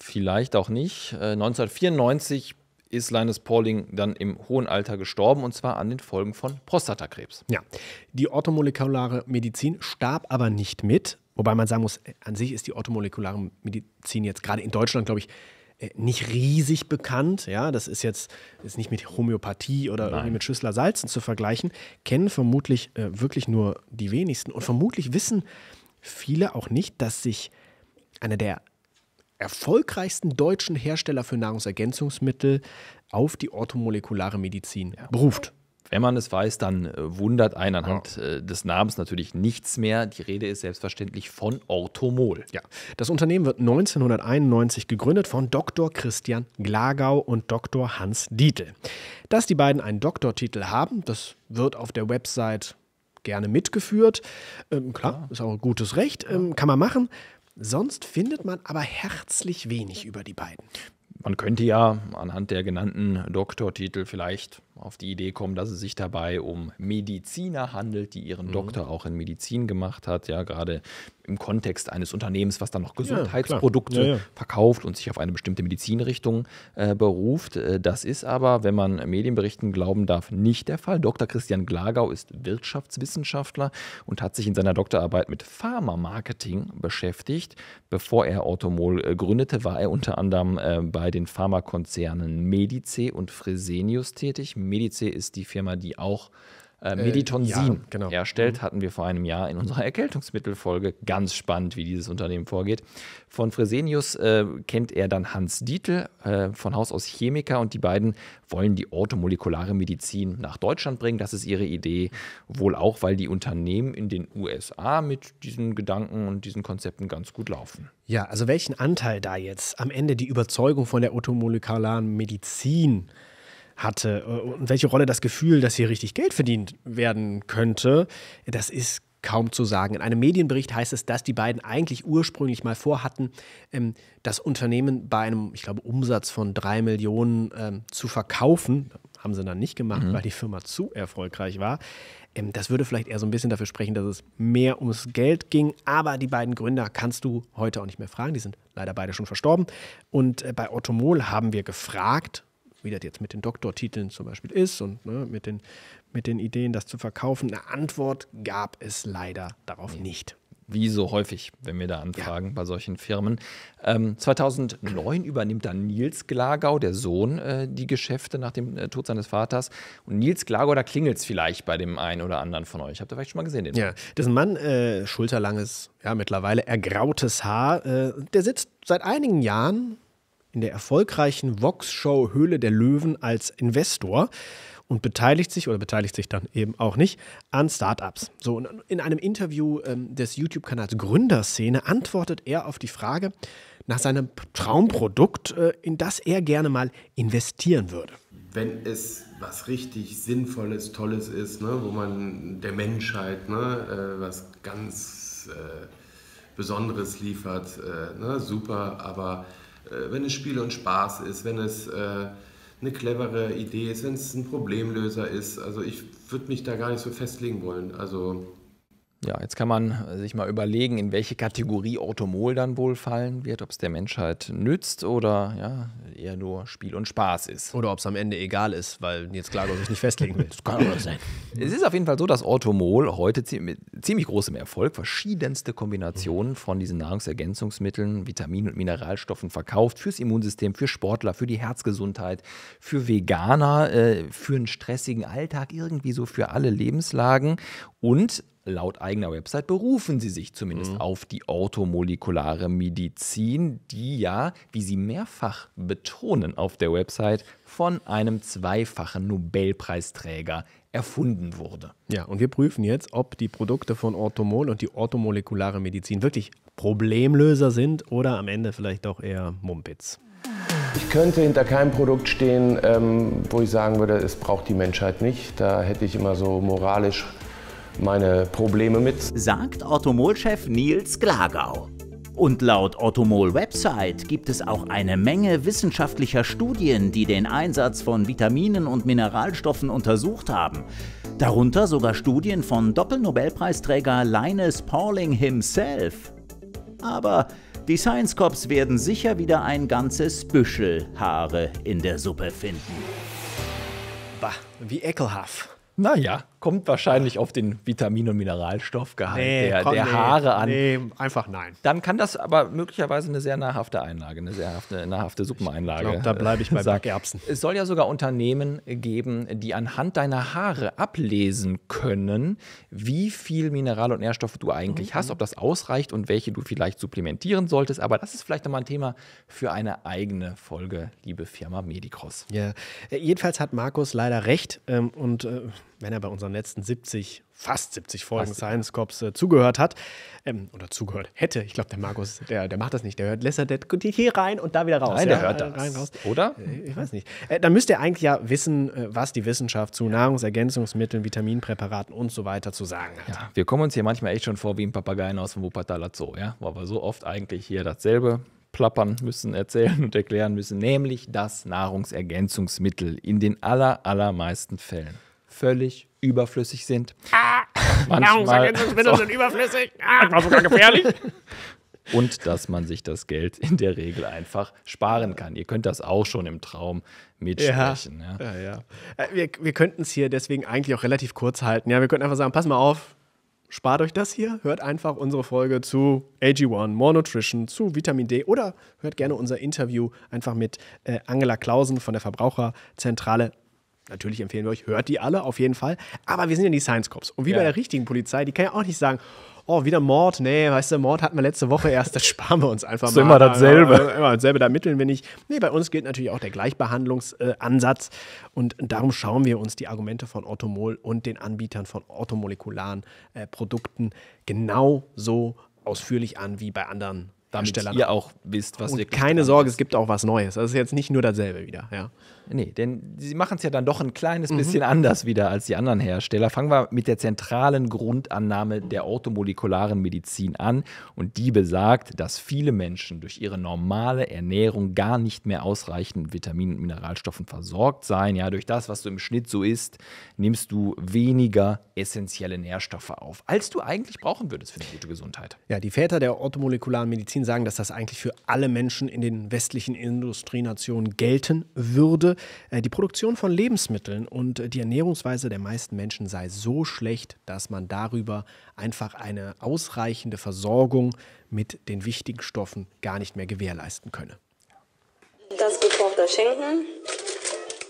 Vielleicht auch nicht. Äh, 1994 ist Linus Pauling dann im hohen Alter gestorben und zwar an den Folgen von Prostatakrebs. Ja, die orthomolekulare Medizin starb aber nicht mit, wobei man sagen muss, äh, an sich ist die orthomolekulare Medizin jetzt gerade in Deutschland, glaube ich, äh, nicht riesig bekannt. Ja, das ist jetzt ist nicht mit Homöopathie oder Nein. irgendwie mit Schüssler Salzen zu vergleichen. Kennen vermutlich äh, wirklich nur die wenigsten und vermutlich wissen viele auch nicht, dass sich einer der erfolgreichsten deutschen Hersteller für Nahrungsergänzungsmittel auf die orthomolekulare Medizin ja. beruft. Wenn man es weiß, dann äh, wundert einen anhand ja. Äh, des Namens natürlich nichts mehr. Die Rede ist selbstverständlich von Orthomol. Ja, das Unternehmen wird 1991 gegründet von Dr. Christian Glagau und Dr. Hans Dietl. Dass die beiden einen Doktortitel haben, das wird auf der Website gerne mitgeführt. Ähm, klar, ja. ist auch ein gutes Recht, ähm, kann man machen. Sonst findet man aber herzlich wenig über die beiden. Man könnte ja anhand der genannten Doktortitel vielleicht auf die Idee kommen, dass es sich dabei um Mediziner handelt, die ihren mhm. Doktor auch in Medizin gemacht hat, ja, gerade im Kontext eines Unternehmens, was dann noch Gesundheitsprodukte ja, ja, ja. verkauft und sich auf eine bestimmte Medizinrichtung äh, beruft. Äh, das ist aber, wenn man Medienberichten glauben darf, nicht der Fall. Dr. Christian Glagau ist Wirtschaftswissenschaftler und hat sich in seiner Doktorarbeit mit Pharma-Marketing beschäftigt. Bevor er Automol äh, gründete, war er unter anderem äh, bei den Pharmakonzernen Medice und Fresenius tätig. Medice ist die Firma, die auch äh, äh Meditonsin äh, ja, genau. herstellt, mhm. hatten wir vor einem Jahr in unserer Erkältungsmittelfolge. Ganz spannend, wie dieses Unternehmen vorgeht. Von Fresenius äh, kennt er dann Hans Dietl, äh, von Haus aus Chemiker, und die beiden wollen die orthomolekulare Medizin nach Deutschland bringen. Das ist ihre Idee, wohl auch, weil die Unternehmen in den USA mit diesen Gedanken und diesen Konzepten ganz gut laufen. Ja, also welchen Anteil da jetzt am Ende die Überzeugung von der orthomolekularen Medizin äh, hatte äh, und welche Rolle das Gefühl, dass hier richtig Geld verdient werden könnte, das ist kaum zu sagen. In einem Medienbericht heißt es, dass die beiden eigentlich ursprünglich mal vorhatten, ähm, das Unternehmen bei einem, ich glaube, Umsatz von drei Millionen ähm, zu verkaufen. Haben sie dann nicht gemacht, mhm. weil die Firma zu erfolgreich war. Ähm, das würde vielleicht eher so ein bisschen dafür sprechen, dass es mehr ums Geld ging. Aber die beiden Gründer kannst du heute auch nicht mehr fragen. Die sind leider beide schon verstorben. Und äh, bei Otto Ottomol haben wir gefragt, wie das jetzt mit den Doktortiteln zum Beispiel ist und ne, mit, den, mit den Ideen, das zu verkaufen. Eine Antwort gab es leider darauf nicht. Wie so häufig, wenn wir da anfragen ja. bei solchen Firmen. Ähm, 2009 übernimmt dann Nils Glagau, der Sohn, äh, die Geschäfte nach dem äh, Tod seines Vaters. Und Nils Glagau, da klingelt es vielleicht bei dem einen oder anderen von euch. Habt ihr vielleicht schon mal gesehen? Den ja, dessen Mann, äh, schulterlanges, ja mittlerweile ergrautes Haar, äh, der sitzt seit einigen Jahren in der erfolgreichen Vox-Show Höhle der Löwen als Investor und beteiligt sich oder beteiligt sich dann eben auch nicht an Startups. So in einem Interview ähm, des YouTube-Kanals Gründerszene antwortet er auf die Frage nach seinem Traumprodukt, äh, in das er gerne mal investieren würde. Wenn es was richtig Sinnvolles, Tolles ist, ne, wo man der Menschheit ne, äh, was ganz äh, Besonderes liefert, äh, ne, super, aber äh, wenn es Spiel und Spaß ist, wenn es äh, eine clevere Idee ist, wenn es ein Problemlöser ist. Also ich würde mich da gar nicht so festlegen wollen. Also ja, jetzt kann man äh, sich mal überlegen, in welche Kategorie Automol dann wohl fallen wird, ob es der Menschheit nützt oder ja, eher nur Spiel und Spaß ist. Oder ob es am Ende egal ist, weil Nils Klago sich nicht festlegen will. Das kann auch sein. Es ist auf jeden Fall so, dass Automol heute mit ziemlich großem Erfolg verschiedenste Kombinationen von diesen Nahrungsergänzungsmitteln, Vitaminen und Mineralstoffen verkauft. Fürs Immunsystem, für Sportler, für die Herzgesundheit, für Veganer, äh, für einen stressigen Alltag, irgendwie so für alle Lebenslagen. Und Laut eigener Website berufen sie sich zumindest mhm. auf die orthomolekulare Medizin, die ja, wie sie mehrfach betonen auf der Website, von einem zweifachen Nobelpreisträger erfunden wurde. Ja, und wir prüfen jetzt, ob die Produkte von Orthomol und die orthomolekulare Medizin wirklich Problemlöser sind oder am Ende vielleicht doch eher Mumpitz. Ich könnte hinter keinem Produkt stehen, ähm, wo ich sagen würde, es braucht die Menschheit nicht. Da hätte ich immer so moralisch meine Probleme mit. Sagt automol chef Nils Glagau. Und laut automol website gibt es auch eine Menge wissenschaftlicher Studien, die den Einsatz von Vitaminen und Mineralstoffen untersucht haben. Darunter sogar Studien von Doppelnobelpreisträger Linus Pauling himself. Aber die Science Cops werden sicher wieder ein ganzes Büschel Haare in der Suppe finden. Bah, wie ekelhaft. Naja, kommt wahrscheinlich auf den Vitamin- und Mineralstoffgehalt nee, der, komm, der nee, Haare an. Nee, einfach nein. Dann kann das aber möglicherweise eine sehr nahrhafte Einlage, eine sehr hafte, nahrhafte Suppeneinlage. Ich glaub, da bleibe ich bei äh, Backerbsen. Es soll ja sogar Unternehmen geben, die anhand deiner Haare ablesen können, wie viel Mineral und Nährstoffe du eigentlich mhm. hast, ob das ausreicht und welche du vielleicht supplementieren solltest. Aber das ist vielleicht nochmal ein Thema für eine eigene Folge, liebe Firma Medicross. Ja, äh, jedenfalls hat Markus leider recht ähm, und äh wenn er bei unseren letzten 70, fast 70 Folgen fast. Science Cops äh, zugehört hat ähm, oder zugehört hätte. Ich glaube, der Markus, der, der macht das nicht. Der hört Lesser Dead hier rein und da wieder raus. Nein, der ja, hört das. Rein, raus. Oder? Äh, ich weiß nicht. Äh, dann müsst ihr eigentlich ja wissen, äh, was die Wissenschaft zu Nahrungsergänzungsmitteln, Vitaminpräparaten und so weiter zu sagen hat. Ja, wir kommen uns hier manchmal echt schon vor wie ein Papageien aus dem Wuppertaler Zoo, ja? weil wir so oft eigentlich hier dasselbe plappern müssen, erzählen und erklären müssen, nämlich das Nahrungsergänzungsmittel in den aller, allermeisten Fällen völlig überflüssig sind. Ah, Manchmal, Nahrungsergänzungsmittel so. sind überflüssig. Ah, das war sogar gefährlich. und dass man sich das Geld in der Regel einfach sparen kann. Ihr könnt das auch schon im Traum mitsprechen. Ja, ja. ja, ja. Äh, wir, wir könnten es hier deswegen eigentlich auch relativ kurz halten. Ja, wir könnten einfach sagen, pass mal auf, spart euch das hier, hört einfach unsere Folge zu AG1, More Nutrition, zu Vitamin D oder hört gerne unser Interview einfach mit äh, Angela Klausen von der Verbraucherzentrale natürlich empfehlen wir euch, hört die alle auf jeden Fall. Aber wir sind ja die Science Cops. Und wie ja. bei der richtigen Polizei, die kann ja auch nicht sagen, oh, wieder Mord. Nee, weißt du, Mord hatten wir letzte Woche erst, das sparen wir uns einfach das mal. Ist immer dasselbe. Immer, immer dasselbe, da mitteln wir nicht. Nee, bei uns gilt natürlich auch der Gleichbehandlungsansatz. Äh, und darum schauen wir uns die Argumente von Orthomol und den Anbietern von orthomolekularen äh, Produkten genauso ausführlich an wie bei anderen Darstellern. Damit ihr auch wisst, was und wir Keine Sorge, es gibt auch was Neues. Das ist jetzt nicht nur dasselbe wieder, ja. Nee, denn sie machen es ja dann doch ein kleines mhm. bisschen anders wieder als die anderen Hersteller. Fangen wir mit der zentralen Grundannahme der automolekularen Medizin an. Und die besagt, dass viele Menschen durch ihre normale Ernährung gar nicht mehr ausreichend mit Vitaminen und Mineralstoffen versorgt seien. Ja, durch das, was du im Schnitt so isst, nimmst du weniger essentielle Nährstoffe auf, als du eigentlich brauchen würdest für eine gute Gesundheit. Ja, die Väter der automolekularen Medizin sagen, dass das eigentlich für alle Menschen in den westlichen Industrienationen gelten würde. Äh, die Produktion von Lebensmitteln und die Ernährungsweise der meisten Menschen sei so schlecht, dass man darüber einfach eine ausreichende Versorgung mit den wichtigen Stoffen gar nicht mehr gewährleisten könne. Das ist gekochter Schinken,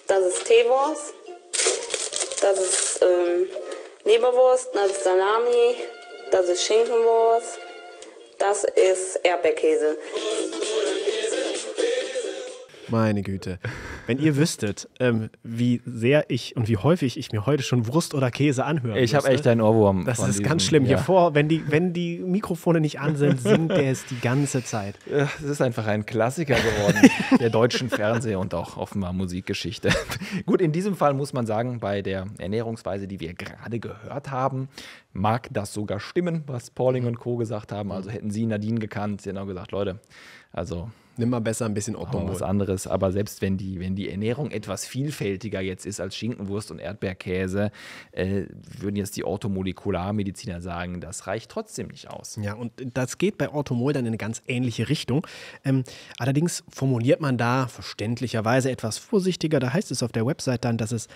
das ist Teewurst, das ist ähm, Leberwurst, das ist Salami, das ist Schinkenwurst, das ist Erdbeerkäse. Meine Güte. Wenn ihr wüsstet, ähm, wie sehr ich und wie häufig ich mir heute schon Wurst oder Käse anhöre. Ich habe echt einen Ohrwurm. Das ist diesem, ganz schlimm. Ja. Hier vor, wenn die, wenn die Mikrofone nicht an sind, singt der es die ganze Zeit. Es ist einfach ein Klassiker geworden der deutschen Fernseh- und auch offenbar Musikgeschichte. Gut, in diesem Fall muss man sagen, bei der Ernährungsweise, die wir gerade gehört haben, mag das sogar stimmen, was Pauling und Co. gesagt haben. Also hätten sie Nadine gekannt, sie hätten auch gesagt, Leute, also nimm mal besser ein bisschen Ordnung. Oh, was anderes, aber selbst wenn die, wenn die Ernährung etwas vielfältiger jetzt ist als Schinkenwurst und Erdbeerkäse, äh, würden jetzt die Orthomolekularmediziner sagen, das reicht trotzdem nicht aus. Ja, und das geht bei Orthomol dann in eine ganz ähnliche Richtung. Ähm, allerdings formuliert man da verständlicherweise etwas vorsichtiger. Da heißt es auf der Website dann, dass es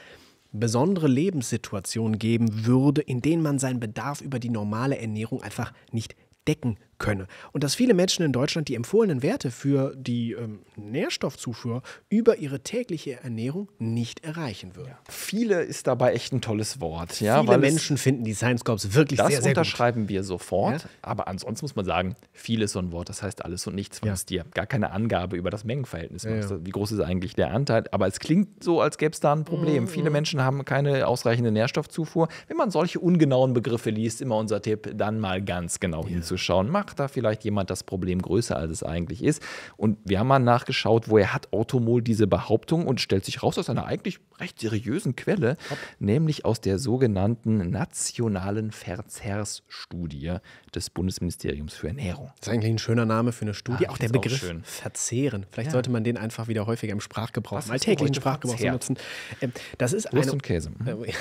besondere Lebenssituationen geben würde, in denen man seinen Bedarf über die normale Ernährung einfach nicht decken könne. Und dass viele Menschen in Deutschland die empfohlenen Werte für die ähm, Nährstoffzufuhr über ihre tägliche Ernährung nicht erreichen würden. Ja. Viele ist dabei echt ein tolles Wort. Ja, viele Menschen finden die Science Corps wirklich sehr, sehr gut. Das unterschreiben wir sofort. Ja? Aber ansonsten muss man sagen, viel ist so ein Wort, das heißt alles und nichts, weil ja. es dir gar keine Angabe über das Mengenverhältnis ja, macht. Wie groß ist eigentlich der Anteil? Aber es klingt so, als gäbe es da ein Problem. Mhm. Viele Menschen haben keine ausreichende Nährstoffzufuhr. Wenn man solche ungenauen Begriffe liest, immer unser Tipp, dann mal ganz genau hinzuschauen. Mach macht da vielleicht jemand das Problem größer, als es eigentlich ist. Und wir haben mal nachgeschaut, woher hat Automol diese Behauptung und stellt sich raus aus einer eigentlich recht seriösen Quelle, Top. nämlich aus der sogenannten Nationalen Verzehrsstudie des Bundesministeriums für Ernährung. Das ist eigentlich ein schöner Name für eine Studie. Ja, ah, auch der Begriff auch Verzehren. Vielleicht ja. sollte man den einfach wieder häufiger im Sprachgebrauch, im alltäglichen Sprachgebrauch benutzen. Ähm, das ist Wurst eine, und Käse. Mhm. Äh,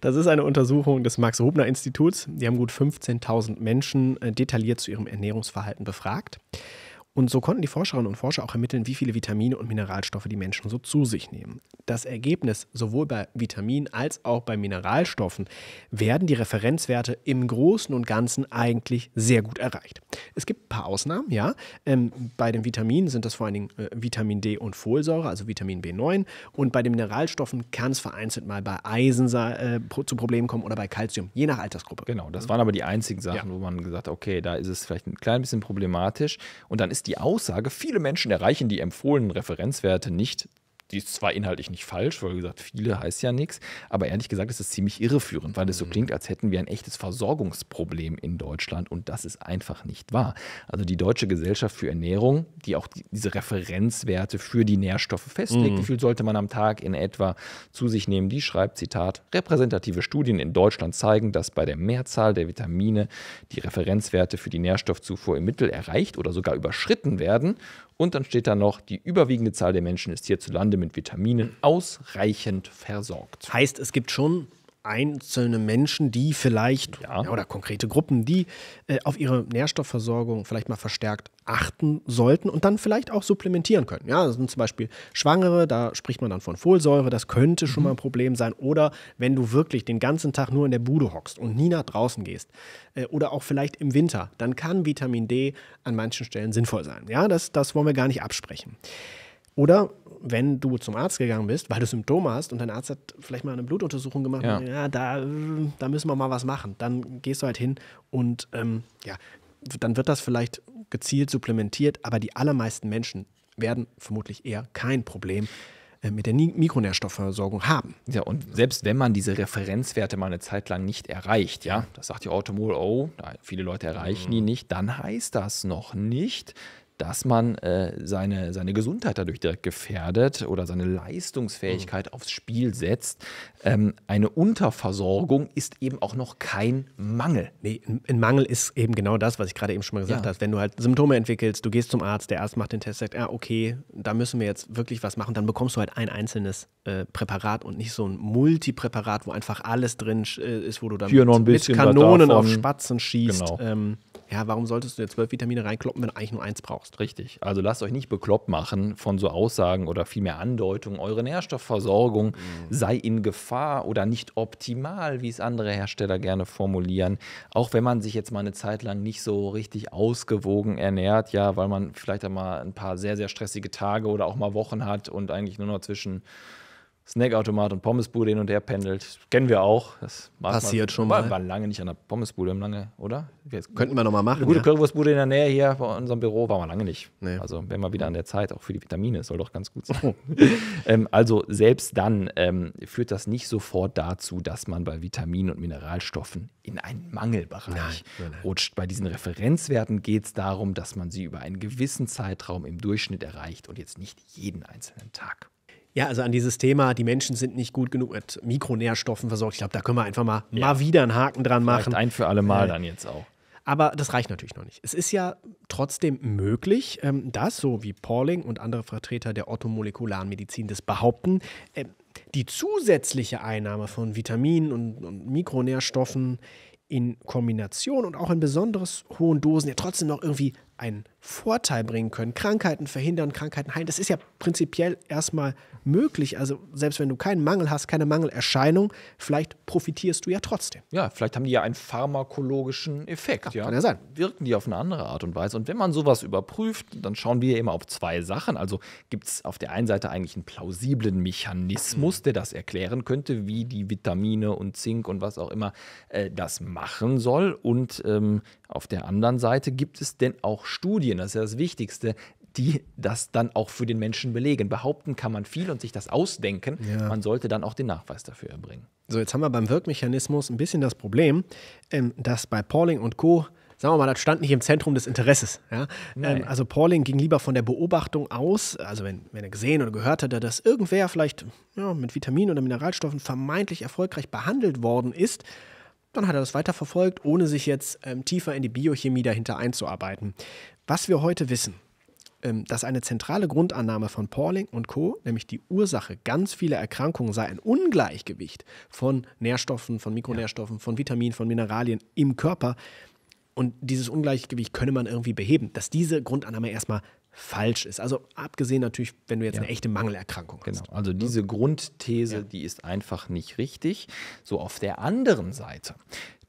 das ist eine Untersuchung des Max-Rubner-Instituts. Die haben gut 15.000 Menschen äh, detailliert zu ihrem Ernährungsverhalten befragt. Und so konnten die Forscherinnen und Forscher auch ermitteln, wie viele Vitamine und Mineralstoffe die Menschen so zu sich nehmen. Das Ergebnis, sowohl bei Vitaminen als auch bei Mineralstoffen, werden die Referenzwerte im Großen und Ganzen eigentlich sehr gut erreicht. Es gibt ein paar Ausnahmen, ja. Ähm, bei den Vitaminen sind das vor allen Dingen äh, Vitamin D und Folsäure, also Vitamin B9. Und bei den Mineralstoffen kann es vereinzelt mal bei Eisen äh, zu Problemen kommen oder bei Kalzium, je nach Altersgruppe. Genau, das waren aber die einzigen Sachen, ja. wo man gesagt hat, okay, da ist es vielleicht ein klein bisschen problematisch. Und dann ist die Aussage, viele Menschen erreichen die empfohlenen Referenzwerte nicht, die ist zwar inhaltlich nicht falsch, weil wie gesagt, viele heißt ja nichts, aber ehrlich gesagt ist es ziemlich irreführend, weil es so mhm. klingt, als hätten wir ein echtes Versorgungsproblem in Deutschland und das ist einfach nicht wahr. Also die Deutsche Gesellschaft für Ernährung, die auch die, diese Referenzwerte für die Nährstoffe festlegt, mhm. wie viel sollte man am Tag in etwa zu sich nehmen, die schreibt, Zitat, repräsentative Studien in Deutschland zeigen, dass bei der Mehrzahl der Vitamine die Referenzwerte für die Nährstoffzufuhr im Mittel erreicht oder sogar überschritten werden und dann steht da noch, die überwiegende Zahl der Menschen ist hierzulande mit Vitaminen ausreichend versorgt. Heißt, es gibt schon einzelne Menschen, die vielleicht ja. oder konkrete Gruppen, die äh, auf ihre Nährstoffversorgung vielleicht mal verstärkt achten sollten und dann vielleicht auch supplementieren können. Ja, das sind zum Beispiel Schwangere, da spricht man dann von Folsäure, das könnte schon mhm. mal ein Problem sein. Oder wenn du wirklich den ganzen Tag nur in der Bude hockst und nie nach draußen gehst äh, oder auch vielleicht im Winter, dann kann Vitamin D an manchen Stellen sinnvoll sein. Ja, das, das wollen wir gar nicht absprechen. Oder wenn du zum Arzt gegangen bist, weil du Symptome hast und dein Arzt hat vielleicht mal eine Blutuntersuchung gemacht, ja, ja da, da müssen wir mal was machen, dann gehst du halt hin und ähm, ja, dann wird das vielleicht gezielt supplementiert, aber die allermeisten Menschen werden vermutlich eher kein Problem äh, mit der Mikronährstoffversorgung haben. Ja, und selbst wenn man diese Referenzwerte mal eine Zeit lang nicht erreicht, ja, das sagt die Automol, oh, viele Leute erreichen die mhm. nicht, dann heißt das noch nicht, dass man äh, seine, seine Gesundheit dadurch direkt gefährdet oder seine Leistungsfähigkeit mhm. aufs Spiel setzt. Ähm, eine Unterversorgung ist eben auch noch kein Mangel. Nee, ein Mangel ist eben genau das, was ich gerade eben schon mal gesagt ja. habe. Wenn du halt Symptome entwickelst, du gehst zum Arzt, der Arzt macht den Test, sagt, ja, ah, okay, da müssen wir jetzt wirklich was machen, dann bekommst du halt ein einzelnes äh, Präparat und nicht so ein Multipräparat, wo einfach alles drin äh, ist, wo du dann mit, mit Kanonen auf Spatzen schießt. Genau. Ähm, ja, warum solltest du dir zwölf Vitamine reinkloppen, wenn du eigentlich nur eins brauchst? Richtig. Also lasst euch nicht bekloppt machen von so Aussagen oder vielmehr Andeutungen. Eure Nährstoffversorgung mhm. sei in Gefahr oder nicht optimal, wie es andere Hersteller gerne formulieren. Auch wenn man sich jetzt mal eine Zeit lang nicht so richtig ausgewogen ernährt, ja, weil man vielleicht einmal ein paar sehr, sehr stressige Tage oder auch mal Wochen hat und eigentlich nur noch zwischen Snackautomat und Pommesbude hin und her pendelt. kennen wir auch. Das Passiert man, schon mal. Wir lange nicht an der Pommesbude, lange, oder? Jetzt, Könnten wir nochmal machen. Eine gute ja. Currywurstbude in der Nähe hier bei unserem Büro war man lange nicht. Nee. Also wären wir wieder an der Zeit, auch für die Vitamine, soll doch ganz gut sein. ähm, also selbst dann ähm, führt das nicht sofort dazu, dass man bei Vitaminen und Mineralstoffen in einen Mangelbereich nein, nein. rutscht. Bei diesen Referenzwerten geht es darum, dass man sie über einen gewissen Zeitraum im Durchschnitt erreicht und jetzt nicht jeden einzelnen Tag. Ja, also an dieses Thema, die Menschen sind nicht gut genug mit Mikronährstoffen versorgt. Ich glaube, da können wir einfach mal, ja. mal wieder einen Haken dran Vielleicht machen. ein für alle Mal äh, dann jetzt auch. Aber das reicht natürlich noch nicht. Es ist ja trotzdem möglich, ähm, dass, so wie Pauling und andere Vertreter der Otto-molekularen Medizin das behaupten, äh, die zusätzliche Einnahme von Vitaminen und, und Mikronährstoffen in Kombination und auch in besonders hohen Dosen ja trotzdem noch irgendwie einen Vorteil bringen können. Krankheiten verhindern, Krankheiten heilen. Das ist ja prinzipiell erstmal möglich. Also selbst wenn du keinen Mangel hast, keine Mangelerscheinung, vielleicht profitierst du ja trotzdem. Ja, vielleicht haben die ja einen pharmakologischen Effekt. Ja, ja. Kann ja sein. Wirken die auf eine andere Art und Weise. Und wenn man sowas überprüft, dann schauen wir immer auf zwei Sachen. Also gibt es auf der einen Seite eigentlich einen plausiblen Mechanismus, mhm. der das erklären könnte, wie die Vitamine und Zink und was auch immer äh, das machen soll. Und ähm, auf der anderen Seite gibt es denn auch Studien, das ist ja das Wichtigste, die das dann auch für den Menschen belegen. Behaupten kann man viel und sich das ausdenken. Ja. Man sollte dann auch den Nachweis dafür erbringen. So, jetzt haben wir beim Wirkmechanismus ein bisschen das Problem, ähm, dass bei Pauling und Co sagen wir mal, das stand nicht im Zentrum des Interesses. Ja? Ähm, also Pauling ging lieber von der Beobachtung aus, also wenn, wenn er gesehen oder gehört hatte, dass irgendwer vielleicht ja, mit Vitaminen oder Mineralstoffen vermeintlich erfolgreich behandelt worden ist, dann hat er das weiterverfolgt, ohne sich jetzt ähm, tiefer in die Biochemie dahinter einzuarbeiten. Was wir heute wissen, ähm, dass eine zentrale Grundannahme von Pauling und Co., nämlich die Ursache ganz vieler Erkrankungen sei ein Ungleichgewicht von Nährstoffen, von Mikronährstoffen, ja. von Vitaminen, von Mineralien im Körper. Und dieses Ungleichgewicht könne man irgendwie beheben, dass diese Grundannahme erstmal falsch ist. Also abgesehen natürlich, wenn du jetzt ja. eine echte Mangelerkrankung genau. hast. Also diese Grundthese, ja. die ist einfach nicht richtig. So auf der anderen Seite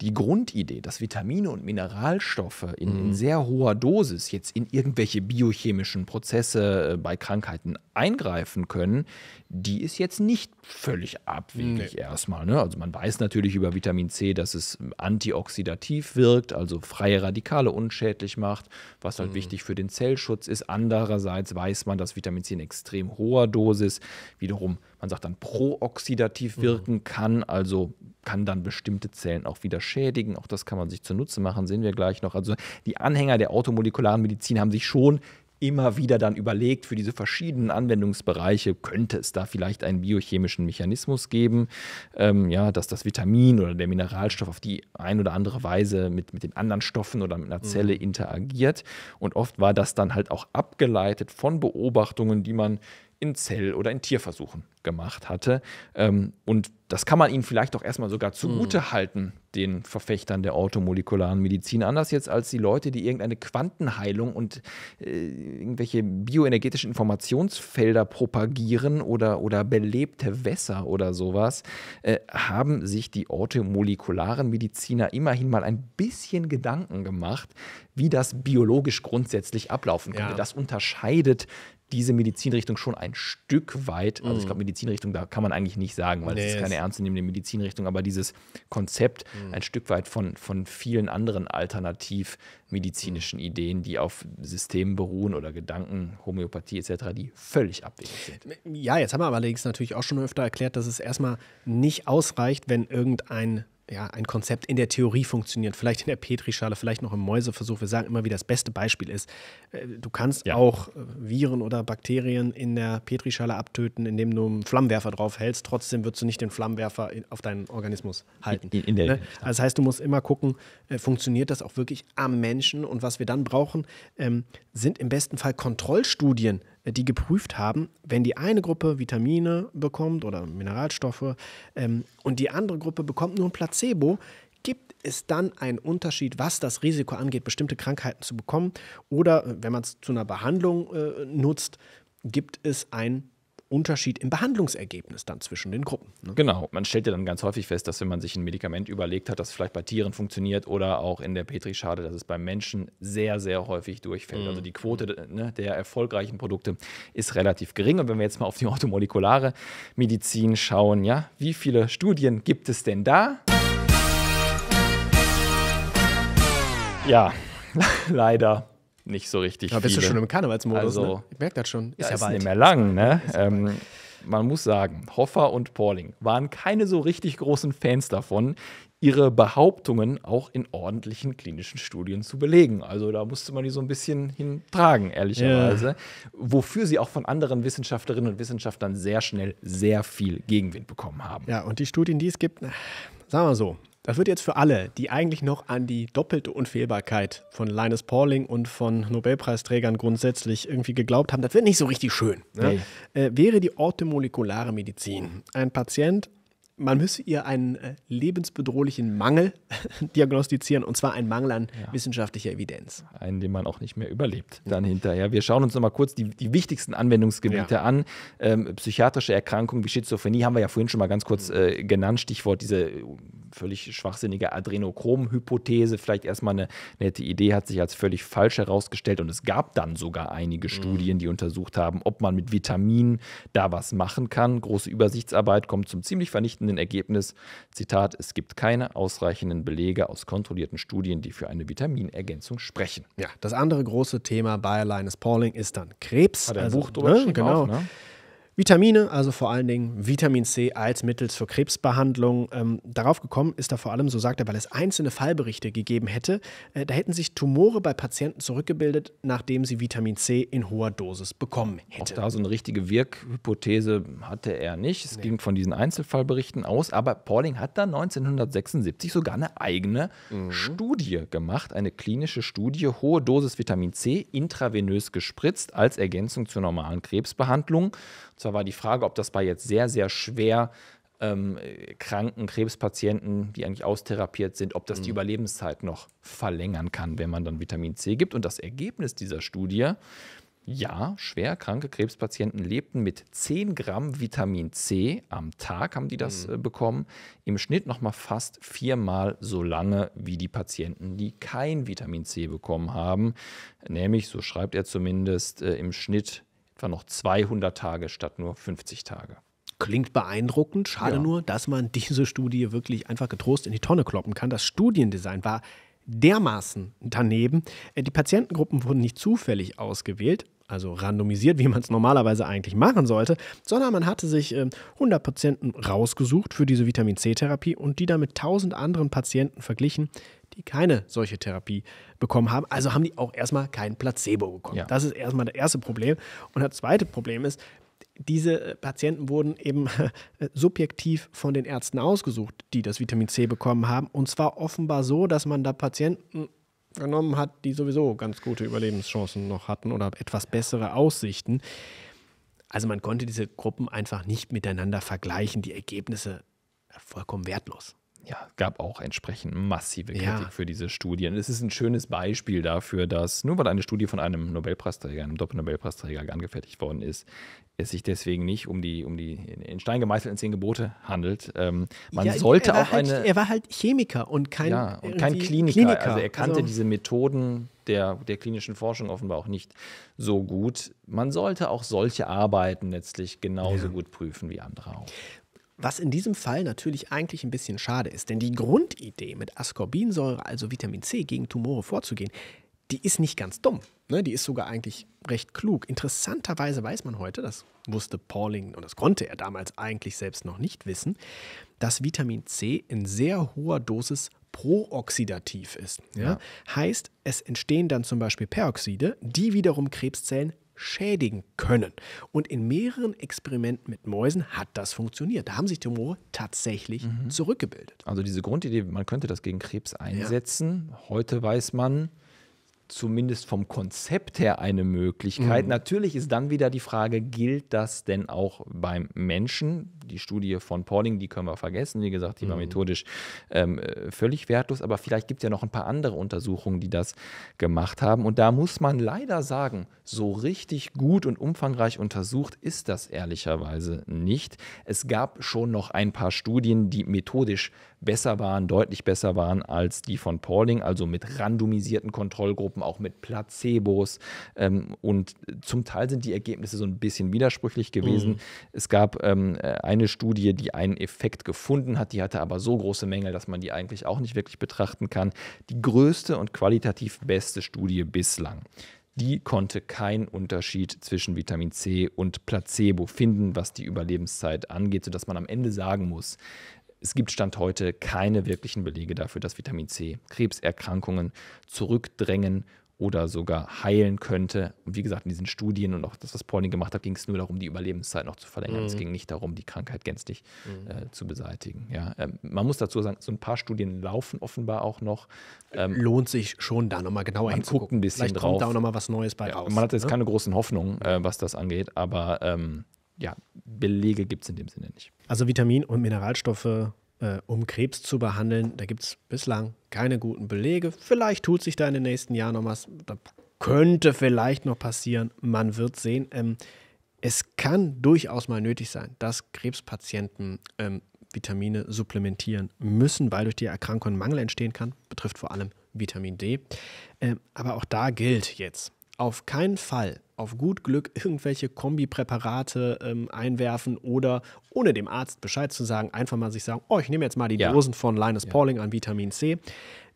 die Grundidee, dass Vitamine und Mineralstoffe in, mhm. in sehr hoher Dosis jetzt in irgendwelche biochemischen Prozesse äh, bei Krankheiten eingreifen können, die ist jetzt nicht völlig abwegig nee. erstmal. Ne? Also man weiß natürlich über Vitamin C, dass es antioxidativ wirkt, also freie Radikale unschädlich macht, was halt mhm. wichtig für den Zellschutz ist. Andererseits weiß man, dass Vitamin C in extrem hoher Dosis wiederum man sagt dann prooxidativ mhm. wirken kann, also kann dann bestimmte Zellen auch wieder schädigen. Auch das kann man sich zunutze machen, sehen wir gleich noch. Also die Anhänger der automolekularen Medizin haben sich schon immer wieder dann überlegt, für diese verschiedenen Anwendungsbereiche könnte es da vielleicht einen biochemischen Mechanismus geben, ähm, ja, dass das Vitamin oder der Mineralstoff auf die ein oder andere Weise mit, mit den anderen Stoffen oder mit einer mhm. Zelle interagiert. Und oft war das dann halt auch abgeleitet von Beobachtungen, die man in Zell- oder in Tierversuchen gemacht hatte. Ähm, und das kann man ihnen vielleicht auch erstmal sogar zugute mhm. halten, den Verfechtern der orthomolekularen Medizin. Anders jetzt als die Leute, die irgendeine Quantenheilung und äh, irgendwelche bioenergetischen Informationsfelder propagieren oder, oder belebte Wässer oder sowas, äh, haben sich die orthomolekularen Mediziner immerhin mal ein bisschen Gedanken gemacht, wie das biologisch grundsätzlich ablaufen könnte. Ja. Das unterscheidet diese Medizinrichtung schon ein Stück weit, also ich mhm. glaube, Medizinrichtung, da kann man eigentlich nicht sagen, weil nee, das ist keine ernstzunehmende Medizinrichtung, aber dieses Konzept mhm. ein Stück weit von, von vielen anderen alternativmedizinischen Ideen, die auf Systemen beruhen oder Gedanken, Homöopathie etc., die völlig abwegig sind. Ja, jetzt haben wir allerdings natürlich auch schon öfter erklärt, dass es erstmal nicht ausreicht, wenn irgendein ja, ein Konzept in der Theorie funktioniert, vielleicht in der Petrischale, vielleicht noch im Mäuseversuch. Wir sagen immer, wie das beste Beispiel ist. Äh, du kannst ja. auch äh, Viren oder Bakterien in der Petrischale abtöten, indem du einen Flammenwerfer drauf hältst. Trotzdem würdest du nicht den Flammenwerfer auf deinen Organismus halten. In, in der, ne? Also das heißt, du musst immer gucken, äh, funktioniert das auch wirklich am Menschen? Und was wir dann brauchen, ähm, sind im besten Fall Kontrollstudien die geprüft haben, wenn die eine Gruppe Vitamine bekommt oder Mineralstoffe ähm, und die andere Gruppe bekommt nur ein Placebo, gibt es dann einen Unterschied, was das Risiko angeht, bestimmte Krankheiten zu bekommen? Oder äh, wenn man es zu einer Behandlung äh, nutzt, gibt es einen Unterschied im Behandlungsergebnis dann zwischen den Gruppen. Ne? Genau, man stellt ja dann ganz häufig fest, dass wenn man sich ein Medikament überlegt hat, das vielleicht bei Tieren funktioniert oder auch in der Petrischade, dass es beim Menschen sehr, sehr häufig durchfällt. Mhm. Also die Quote ne, der erfolgreichen Produkte ist relativ gering. Und wenn wir jetzt mal auf die orthomolekulare Medizin schauen, ja, wie viele Studien gibt es denn da? Ja, leider nicht so richtig. Da bist viele. du schon im Karnevalsmodus. Also, ne? Ich merke das schon. Ist ja, ist bald. nicht mehr lang, ne? Ähm, man muss sagen, Hoffer und Pauling waren keine so richtig großen Fans davon, ihre Behauptungen auch in ordentlichen klinischen Studien zu belegen. Also da musste man die so ein bisschen hintragen, ehrlicherweise. Ja. Wofür sie auch von anderen Wissenschaftlerinnen und Wissenschaftlern sehr schnell sehr viel Gegenwind bekommen haben. Ja, und die Studien, die es gibt, sagen wir so, das wird jetzt für alle, die eigentlich noch an die doppelte Unfehlbarkeit von Linus Pauling und von Nobelpreisträgern grundsätzlich irgendwie geglaubt haben, das wird nicht so richtig schön. Ne? Nee. Äh, wäre die orthomolekulare Medizin ein Patient man müsse ihr einen äh, lebensbedrohlichen Mangel diagnostizieren, und zwar einen Mangel an ja. wissenschaftlicher Evidenz. Einen, den man auch nicht mehr überlebt dann hinterher. Wir schauen uns nochmal kurz die, die wichtigsten Anwendungsgebiete ja. an. Ähm, psychiatrische Erkrankungen wie Schizophrenie haben wir ja vorhin schon mal ganz kurz mhm. äh, genannt. Stichwort diese völlig schwachsinnige Adrenochrom-Hypothese vielleicht erstmal eine nette Idee, hat sich als völlig falsch herausgestellt. Und es gab dann sogar einige Studien, mhm. die untersucht haben, ob man mit Vitaminen da was machen kann. Große Übersichtsarbeit kommt zum ziemlich vernichtenden Ergebnis. Zitat, es gibt keine ausreichenden Belege aus kontrollierten Studien, die für eine Vitaminergänzung sprechen. Ja, das andere große Thema bei Linus Pauling ist dann Krebs. Hat er ein also, Buch drüber ne, genau. Auch, ne? Vitamine, also vor allen Dingen Vitamin C als Mittel zur Krebsbehandlung. Ähm, darauf gekommen ist er vor allem, so sagt er, weil es einzelne Fallberichte gegeben hätte. Äh, da hätten sich Tumore bei Patienten zurückgebildet, nachdem sie Vitamin C in hoher Dosis bekommen hätten. Auch da so eine richtige Wirkhypothese hatte er nicht. Es nee. ging von diesen Einzelfallberichten aus, aber Pauling hat dann 1976 sogar eine eigene mhm. Studie gemacht, eine klinische Studie, hohe Dosis Vitamin C intravenös gespritzt als Ergänzung zur normalen Krebsbehandlung. Zwar war die Frage, ob das bei jetzt sehr, sehr schwer ähm, kranken Krebspatienten, die eigentlich austherapiert sind, ob das die mhm. Überlebenszeit noch verlängern kann, wenn man dann Vitamin C gibt. Und das Ergebnis dieser Studie, ja, schwer kranke Krebspatienten lebten mit 10 Gramm Vitamin C am Tag, haben die das mhm. Äh, bekommen, im Schnitt nochmal fast viermal so lange wie die Patienten, die kein Vitamin C bekommen haben. Nämlich, so schreibt er zumindest, äh, im Schnitt etwa noch 200 Tage statt nur 50 Tage. Klingt beeindruckend. Schade ja. nur, dass man diese Studie wirklich einfach getrost in die Tonne kloppen kann. Das Studiendesign war dermaßen daneben. Äh, die Patientengruppen wurden nicht zufällig ausgewählt, also randomisiert, wie man es normalerweise eigentlich machen sollte, sondern man hatte sich 100 ähm, Patienten rausgesucht für diese Vitamin C-Therapie und die dann mit 1000 anderen Patienten verglichen, die keine solche Therapie bekommen haben. Also haben die auch erstmal kein Placebo bekommen. Ja. Das ist erstmal das erste Problem. Und das zweite Problem ist, diese äh, Patienten wurden eben äh, subjektiv von den Ärzten ausgesucht, die das Vitamin C bekommen haben. Und zwar offenbar so, dass man da Patienten genommen hat, die sowieso ganz gute Überlebenschancen noch hatten oder etwas bessere Aussichten. Also man konnte diese Gruppen einfach nicht miteinander vergleichen. Die Ergebnisse äh, vollkommen wertlos ja, gab auch entsprechend massive Kritik ja. für diese Studien. Es ist ein schönes Beispiel dafür, dass nur weil eine Studie von einem Nobelpreisträger, einem Doppelnobelpreisträger angefertigt worden ist, es sich deswegen nicht um die, um die in Stein gemeißelten zehn Gebote handelt. Ähm, man ja, sollte auch halt, eine. Er war halt Chemiker und kein, ja, und kein Kliniker. Kliniker. Also er kannte also. diese Methoden der, der klinischen Forschung offenbar auch nicht so gut. Man sollte auch solche Arbeiten letztlich genauso ja. gut prüfen wie andere auch. Was in diesem Fall natürlich eigentlich ein bisschen schade ist, denn die Grundidee, mit Ascorbinsäure, also Vitamin C, gegen Tumore vorzugehen, die ist nicht ganz dumm. Ne? Die ist sogar eigentlich recht klug. Interessanterweise weiß man heute, das wusste Pauling und das konnte er damals eigentlich selbst noch nicht wissen, dass Vitamin C in sehr hoher Dosis prooxidativ ist. Ja? Ja. Heißt, es entstehen dann zum Beispiel Peroxide, die wiederum Krebszellen schädigen können. Und in mehreren Experimenten mit Mäusen hat das funktioniert. Da haben sich Tumore tatsächlich mhm. zurückgebildet. Also diese Grundidee, man könnte das gegen Krebs einsetzen. Ja. Heute weiß man, zumindest vom Konzept her eine Möglichkeit. Mhm. Natürlich ist dann wieder die Frage, gilt das denn auch beim Menschen? die Studie von Pauling, die können wir vergessen. Wie gesagt, die war mhm. methodisch ähm, äh, völlig wertlos. Aber vielleicht gibt es ja noch ein paar andere Untersuchungen, die das gemacht haben. Und da muss man leider sagen, so richtig gut und umfangreich untersucht ist das ehrlicherweise nicht. Es gab schon noch ein paar Studien, die methodisch besser waren, deutlich besser waren als die von Pauling, also mit randomisierten Kontrollgruppen, auch mit Placebos. Ähm, und zum Teil sind die Ergebnisse so ein bisschen widersprüchlich gewesen. Mhm. Es gab ähm, ein äh, eine Studie, die einen Effekt gefunden hat, die hatte aber so große Mängel, dass man die eigentlich auch nicht wirklich betrachten kann. Die größte und qualitativ beste Studie bislang die konnte keinen Unterschied zwischen Vitamin C und Placebo finden, was die Überlebenszeit angeht, sodass man am Ende sagen muss, es gibt Stand heute keine wirklichen Belege dafür, dass Vitamin C Krebserkrankungen zurückdrängen oder sogar heilen könnte. Und wie gesagt, in diesen Studien und auch das, was Pauling gemacht hat, ging es nur darum, die Überlebenszeit noch zu verlängern. Mhm. Es ging nicht darum, die Krankheit gänzlich mhm. äh, zu beseitigen. Ja, ähm, man muss dazu sagen, so ein paar Studien laufen offenbar auch noch. Ähm, Lohnt sich schon, da nochmal genauer man hinzugucken. Guckt ein bisschen Vielleicht drauf. kommt da auch nochmal was Neues bei ja, raus. Man hat jetzt ne? keine großen Hoffnungen, äh, was das angeht, aber ähm, ja, Belege gibt es in dem Sinne nicht. Also Vitamin- und Mineralstoffe äh, um Krebs zu behandeln. Da gibt es bislang keine guten Belege. Vielleicht tut sich da in den nächsten Jahren noch was. Da könnte vielleicht noch passieren. Man wird sehen. Ähm, es kann durchaus mal nötig sein, dass Krebspatienten ähm, Vitamine supplementieren müssen, weil durch die Erkrankung ein Mangel entstehen kann. Betrifft vor allem Vitamin D. Ähm, aber auch da gilt jetzt, auf keinen Fall auf gut Glück irgendwelche Kombipräparate ähm, einwerfen oder ohne dem Arzt Bescheid zu sagen, einfach mal sich sagen, oh, ich nehme jetzt mal die ja. Dosen von Linus ja. Pauling an Vitamin C.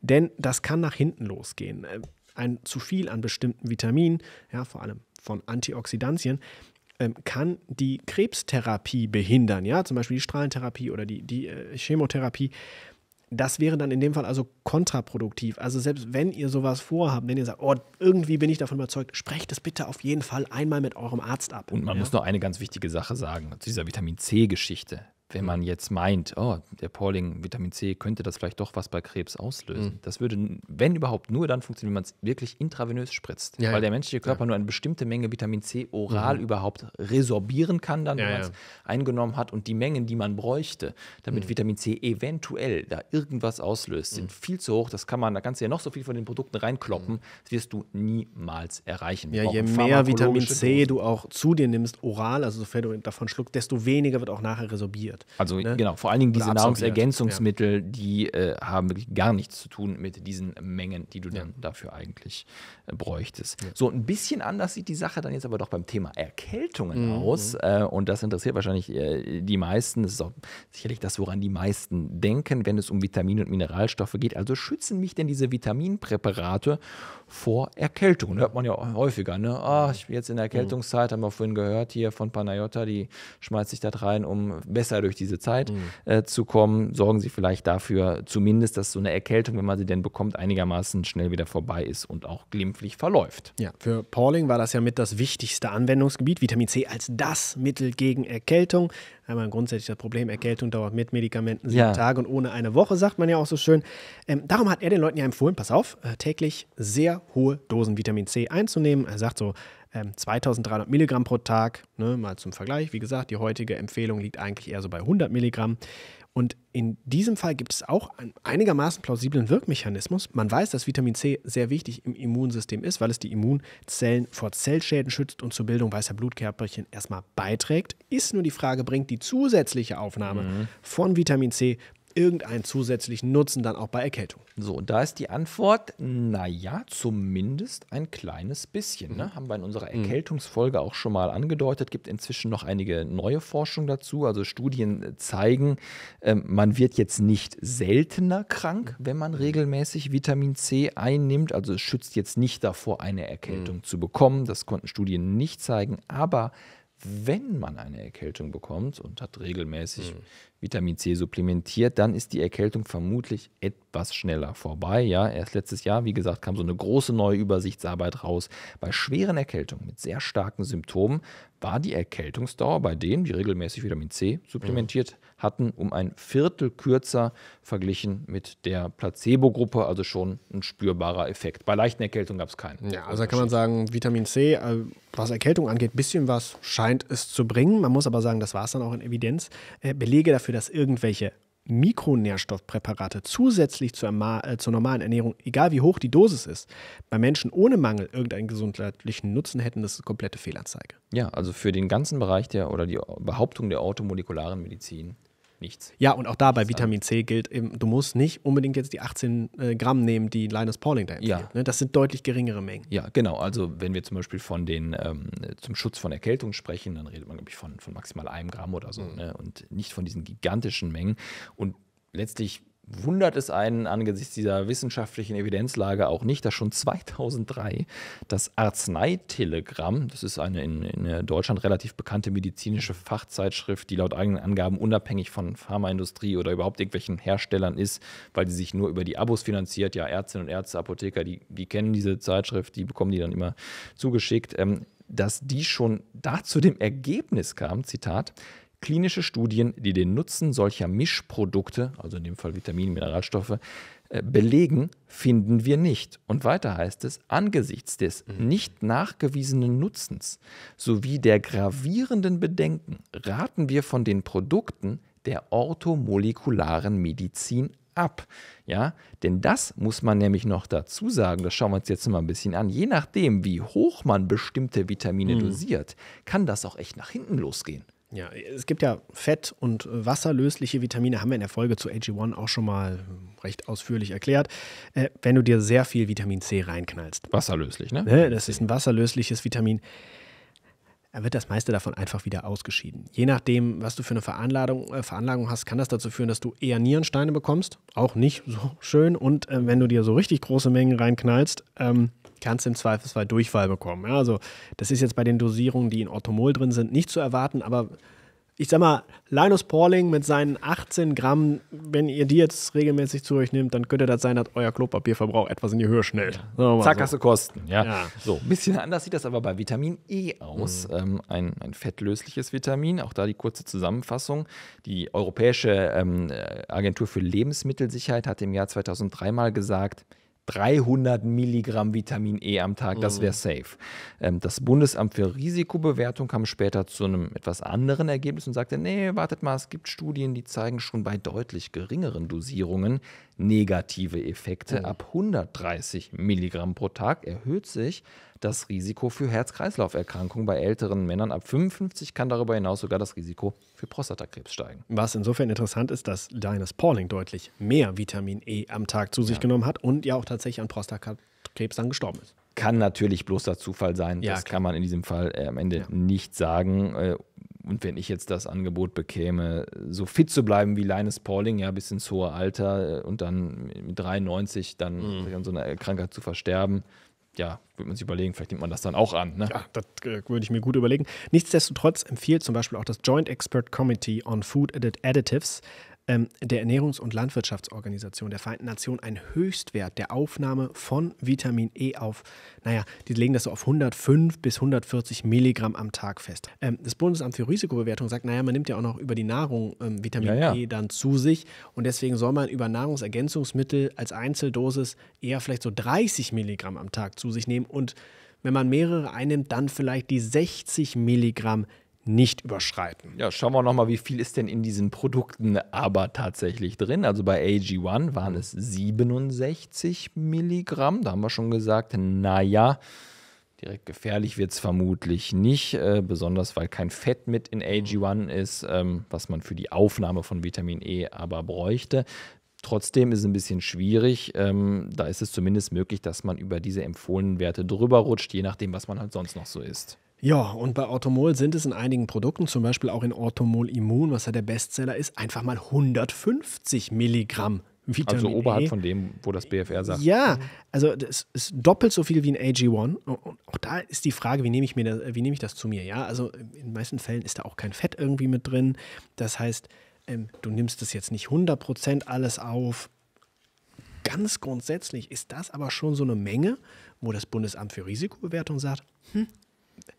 Denn das kann nach hinten losgehen. Ähm, ein zu viel an bestimmten Vitaminen, ja, vor allem von Antioxidantien, ähm, kann die Krebstherapie behindern, ja, zum Beispiel die Strahlentherapie oder die, die äh, Chemotherapie das wäre dann in dem Fall also kontraproduktiv. Also selbst wenn ihr sowas vorhabt, wenn ihr sagt, oh, irgendwie bin ich davon überzeugt, sprecht es bitte auf jeden Fall einmal mit eurem Arzt ab. Und man ja? muss noch eine ganz wichtige Sache sagen, zu dieser Vitamin C-Geschichte wenn man jetzt meint, oh, der Pauling Vitamin C könnte das vielleicht doch was bei Krebs auslösen. Mhm. Das würde, wenn überhaupt, nur dann funktionieren, wenn man es wirklich intravenös spritzt. Ja, weil der menschliche Körper ja. nur eine bestimmte Menge Vitamin C oral mhm. überhaupt resorbieren kann, dann, wenn man es eingenommen hat. Und die Mengen, die man bräuchte, damit mhm. Vitamin C eventuell da irgendwas auslöst, sind mhm. viel zu hoch. Das kann man, da kannst du ja noch so viel von den Produkten reinkloppen. Mhm. Das wirst du niemals erreichen. Ja, je mehr Vitamin C du auch zu dir nimmst, oral, also sofern du davon schluckst, desto weniger wird auch nachher resorbiert hat. Also ne? genau, vor allen Dingen diese Nahrungsergänzungsmittel, ja. die äh, haben wirklich gar nichts zu tun mit diesen Mengen, die du ja. dann dafür eigentlich äh, bräuchtest. Ja. So ein bisschen anders sieht die Sache dann jetzt aber doch beim Thema Erkältungen mhm. aus. Mhm. Äh, und das interessiert wahrscheinlich äh, die meisten. Das ist auch sicherlich das, woran die meisten denken, wenn es um Vitamine und Mineralstoffe geht. Also schützen mich denn diese Vitaminpräparate vor Erkältungen? Hört man ja häufiger. Ne? Oh, ich bin jetzt in der mhm. Erkältungszeit, haben wir vorhin gehört hier von Panayotta, die schmeißt sich da rein, um besser durch durch diese Zeit mhm. äh, zu kommen. Sorgen Sie vielleicht dafür zumindest, dass so eine Erkältung, wenn man sie denn bekommt, einigermaßen schnell wieder vorbei ist und auch glimpflich verläuft. Ja, für Pauling war das ja mit das wichtigste Anwendungsgebiet, Vitamin C als das Mittel gegen Erkältung. Einmal ein grundsätzliches Problem, Erkältung dauert mit Medikamenten sieben ja. Tage und ohne eine Woche, sagt man ja auch so schön. Ähm, darum hat er den Leuten ja empfohlen, pass auf, äh, täglich sehr hohe Dosen Vitamin C einzunehmen. Er sagt so, ähm, 2300 Milligramm pro Tag. Ne, mal zum Vergleich, wie gesagt, die heutige Empfehlung liegt eigentlich eher so bei 100 Milligramm. Und in diesem Fall gibt es auch einen einigermaßen plausiblen Wirkmechanismus. Man weiß, dass Vitamin C sehr wichtig im Immunsystem ist, weil es die Immunzellen vor Zellschäden schützt und zur Bildung weißer Blutkörperchen erstmal beiträgt. Ist nur die Frage, bringt die zusätzliche Aufnahme mhm. von Vitamin C irgendeinen zusätzlichen Nutzen dann auch bei Erkältung? So, und da ist die Antwort, naja, zumindest ein kleines bisschen. Ne? Mhm. Haben wir in unserer mhm. Erkältungsfolge auch schon mal angedeutet, gibt inzwischen noch einige neue Forschung dazu. Also Studien äh, zeigen, ähm, man wird jetzt nicht seltener krank, mhm. wenn man regelmäßig Vitamin C einnimmt. Also es schützt jetzt nicht davor, eine Erkältung mhm. zu bekommen. Das konnten Studien nicht zeigen, aber wenn man eine Erkältung bekommt und hat regelmäßig mhm. Vitamin C supplementiert, dann ist die Erkältung vermutlich etwas schneller vorbei. Ja, erst letztes Jahr, wie gesagt, kam so eine große neue Übersichtsarbeit raus. Bei schweren Erkältungen mit sehr starken Symptomen war die Erkältungsdauer bei denen, die regelmäßig Vitamin C supplementiert mhm. hatten, um ein Viertel kürzer verglichen mit der Placebo-Gruppe, also schon ein spürbarer Effekt. Bei leichten Erkältungen gab es keinen. Ja, also da kann man sagen, Vitamin C, äh, was Erkältung angeht, ein bisschen was scheint es zu bringen. Man muss aber sagen, das war es dann auch in Evidenz. Äh, Belege dafür dafür, dass irgendwelche Mikronährstoffpräparate zusätzlich zur, äh, zur, normalen Ernährung, egal wie hoch die Dosis ist, bei Menschen ohne Mangel irgendeinen gesundheitlichen Nutzen hätten, das ist eine komplette Fehlanzeige. Ja, also für den ganzen Bereich der oder die Behauptung der automolekularen Medizin nichts. Ja, und auch da bei Vitamin C gilt, eben, du musst nicht unbedingt jetzt die 18 äh, Gramm nehmen, die Linus Pauling da empfiehlt. Ja. Ne? Das sind deutlich geringere Mengen. Ja, genau. Also wenn wir zum Beispiel von den ähm, zum Schutz von Erkältung sprechen, dann redet man, glaube ich, von, von maximal einem Gramm oder so mhm. ne? und nicht von diesen gigantischen Mengen. Und letztlich wundert es einen angesichts dieser wissenschaftlichen Evidenzlage auch nicht, dass schon 2003 das Arzneitelegramm, das ist eine in, in, Deutschland relativ bekannte medizinische Fachzeitschrift, die laut eigenen Angaben unabhängig von Pharmaindustrie oder überhaupt irgendwelchen Herstellern ist, weil sie sich nur über die Abos finanziert. Ja, Ärztinnen und Ärzte, Apotheker, die, die kennen diese Zeitschrift, die bekommen die dann immer zugeschickt. Ähm, dass die schon da zu dem Ergebnis kam, Zitat, klinische Studien, die den Nutzen solcher Mischprodukte, also in dem Fall Vitamine, Mineralstoffe, äh, belegen, finden wir nicht. Und weiter heißt es, angesichts des mhm. nicht nachgewiesenen Nutzens sowie der gravierenden Bedenken raten wir von den Produkten der orthomolekularen Medizin ab. Ja, denn das muss man nämlich noch dazu sagen, das schauen wir uns jetzt mal ein bisschen an. Je nachdem, wie hoch man bestimmte Vitamine mhm. dosiert, kann das auch echt nach hinten losgehen. Ja, es gibt ja fett- und wasserlösliche Vitamine, haben wir in der Folge zu AG1 auch schon mal hm, recht ausführlich erklärt. Äh, wenn du dir sehr viel Vitamin C reinknallst. Wasserlöslich, ne? ne? Das ist ein wasserlösliches Vitamin. Dann wird das meiste davon einfach wieder ausgeschieden. Je nachdem, was du für eine Veranlagung, äh, Veranlagung hast, kann das dazu führen, dass du eher Nierensteine bekommst. Auch nicht so schön. Und äh, wenn du dir so richtig große Mengen reinknallst, ähm, kannst im Zweifelsfall Durchfall bekommen. Ja, also das ist jetzt bei den Dosierungen, die in Orthomol drin sind, nicht zu erwarten, aber ich sag mal, Linus Pauling mit seinen 18 Gramm, wenn ihr die jetzt regelmäßig zu euch nehmt, dann könnte das sein, dass euer Klopapierverbrauch etwas in die Höhe schnellt. Zack, so. hast du Kosten. Ja. ja. So, ein bisschen anders sieht das aber bei Vitamin E aus. Mhm. Ähm, ein, ein fettlösliches Vitamin, auch da die kurze Zusammenfassung. Die Europäische ähm, äh, Agentur für Lebensmittelsicherheit hat im Jahr 2003 mal gesagt, 300 Milligramm Vitamin E am Tag, das mhm. wäre safe. Ähm, das Bundesamt für Risikobewertung kam später zu einem etwas anderen Ergebnis und sagte, nee, wartet mal, es gibt Studien, die zeigen schon bei deutlich geringeren Dosierungen, negative Effekte. Mhm. Ab 130 Milligramm pro Tag erhöht sich das Risiko für Herz-Kreislauf-Erkrankungen bei älteren Männern. Ab 55 kann darüber hinaus sogar das Risiko für Prostatakrebs steigen. Was insofern interessant ist, dass Linus Pauling deutlich mehr Vitamin E am Tag zu sich ja. genommen hat und ja auch tatsächlich an Prostatakrebs dann gestorben ist. Kann natürlich bloßer Zufall sein. Ja, das klar. kann man in diesem Fall äh, am Ende ja. nicht sagen. Äh, und wenn ich jetzt das Angebot bekäme, so fit zu bleiben wie Linus Pauling, ja, bis ins hohe Alter äh, und dann mit 93 dann mhm. an so einer Krankheit zu versterben, ja, würde man sich überlegen, vielleicht nimmt man das dann auch an. Ne? Ja, das äh, würde ich mir gut überlegen. Nichtsdestotrotz empfiehlt zum Beispiel auch das Joint Expert Committee on Food Additives ähm, der Ernährungs- und Landwirtschaftsorganisation der Vereinten Nationen einen Höchstwert der Aufnahme von Vitamin E auf, naja, die legen das so auf 105 bis 140 Milligramm am Tag fest. Ähm, das Bundesamt für Risikobewertung sagt, naja, man nimmt ja auch noch über die Nahrung ähm, Vitamin ja, ja. E dann zu sich und deswegen soll man über Nahrungsergänzungsmittel als Einzeldosis eher vielleicht so 30 Milligramm am Tag zu sich nehmen und wenn man mehrere einnimmt, dann vielleicht die 60 Milligramm nicht überschreiten. Ja, schauen wir nochmal, wie viel ist denn in diesen Produkten aber tatsächlich drin? Also bei AG1 waren es 67 Milligramm. Da haben wir schon gesagt, naja, direkt gefährlich wird es vermutlich nicht, äh, besonders weil kein Fett mit in AG1 ist, ähm, was man für die Aufnahme von Vitamin E aber bräuchte. Trotzdem ist es ein bisschen schwierig. Ähm, da ist es zumindest möglich, dass man über diese empfohlenen Werte drüber rutscht, je nachdem, was man halt sonst noch so isst. Ja, und bei Orthomol sind es in einigen Produkten, zum Beispiel auch in Orthomol Immun, was ja der Bestseller ist, einfach mal 150 Milligramm Vitamin also e. oberhalb e. von dem, wo das BFR sagt. Ja, also das ist doppelt so viel wie ein AG1. Und auch da ist die Frage, wie nehme ich, mir das, wie nehme ich das zu mir? Ja, also in den meisten Fällen ist da auch kein Fett irgendwie mit drin. Das heißt, ähm, du nimmst das jetzt nicht 100% alles auf. Ganz grundsätzlich ist das aber schon so eine Menge, wo das Bundesamt für Risikobewertung sagt, hm,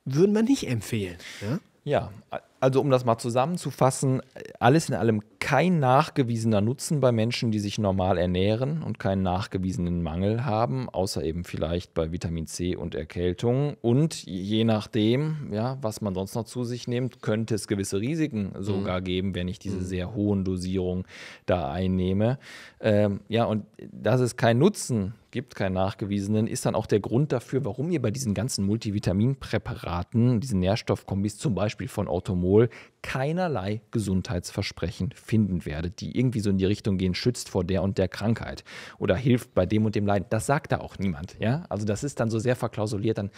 würden wir nicht empfehlen. Ja? Ne? Ja, also um das mal zusammenzufassen, alles in allem kein nachgewiesener Nutzen bei Menschen, die sich normal ernähren und keinen nachgewiesenen Mangel haben, außer eben vielleicht bei Vitamin C und Erkältung. Und je nachdem, ja, was man sonst noch zu sich nimmt, könnte es gewisse Risiken sogar mhm. geben, wenn ich diese mhm. sehr hohen Dosierungen da einnehme. Ähm, ja, und das ist kein Nutzen, gibt keinen nachgewiesenen, ist dann auch der Grund dafür, warum ihr bei diesen ganzen Multivitaminpräparaten, diesen Nährstoffkombis, zum Beispiel von Automol, keinerlei Gesundheitsversprechen finden werdet, die irgendwie so in die Richtung gehen, schützt vor der und der Krankheit oder hilft bei dem und dem Leiden. Das sagt da auch niemand. Ja? Also das ist dann so sehr verklausuliert, dann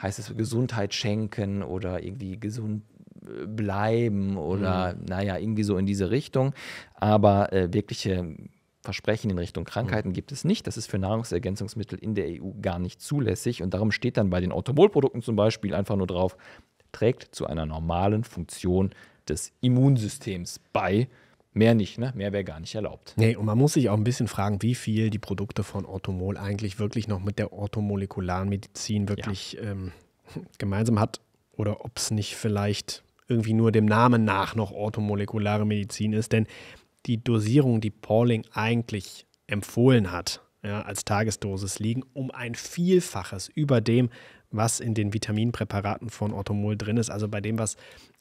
heißt es Gesundheit schenken oder irgendwie gesund äh, bleiben oder mhm. naja, irgendwie so in diese Richtung. Aber äh, wirkliche Versprechen in Richtung Krankheiten mhm. gibt es nicht. Das ist für Nahrungsergänzungsmittel in der EU gar nicht zulässig. Und darum steht dann bei den Automolprodukten zum Beispiel einfach nur drauf, trägt zu einer normalen Funktion des Immunsystems bei. Mehr nicht, ne? Mehr wäre gar nicht erlaubt. Nee, und man muss sich auch ein bisschen fragen, wie viel die Produkte von Automol eigentlich wirklich noch mit der orthomolekularen Medizin wirklich ja. ähm, gemeinsam hat oder ob es nicht vielleicht irgendwie nur dem Namen nach noch orthomolekulare Medizin ist. Denn die Dosierung, die Pauling eigentlich empfohlen hat, ja, als Tagesdosis liegen, um ein Vielfaches über dem, was in den Vitaminpräparaten von Orthomol drin ist. Also bei dem, was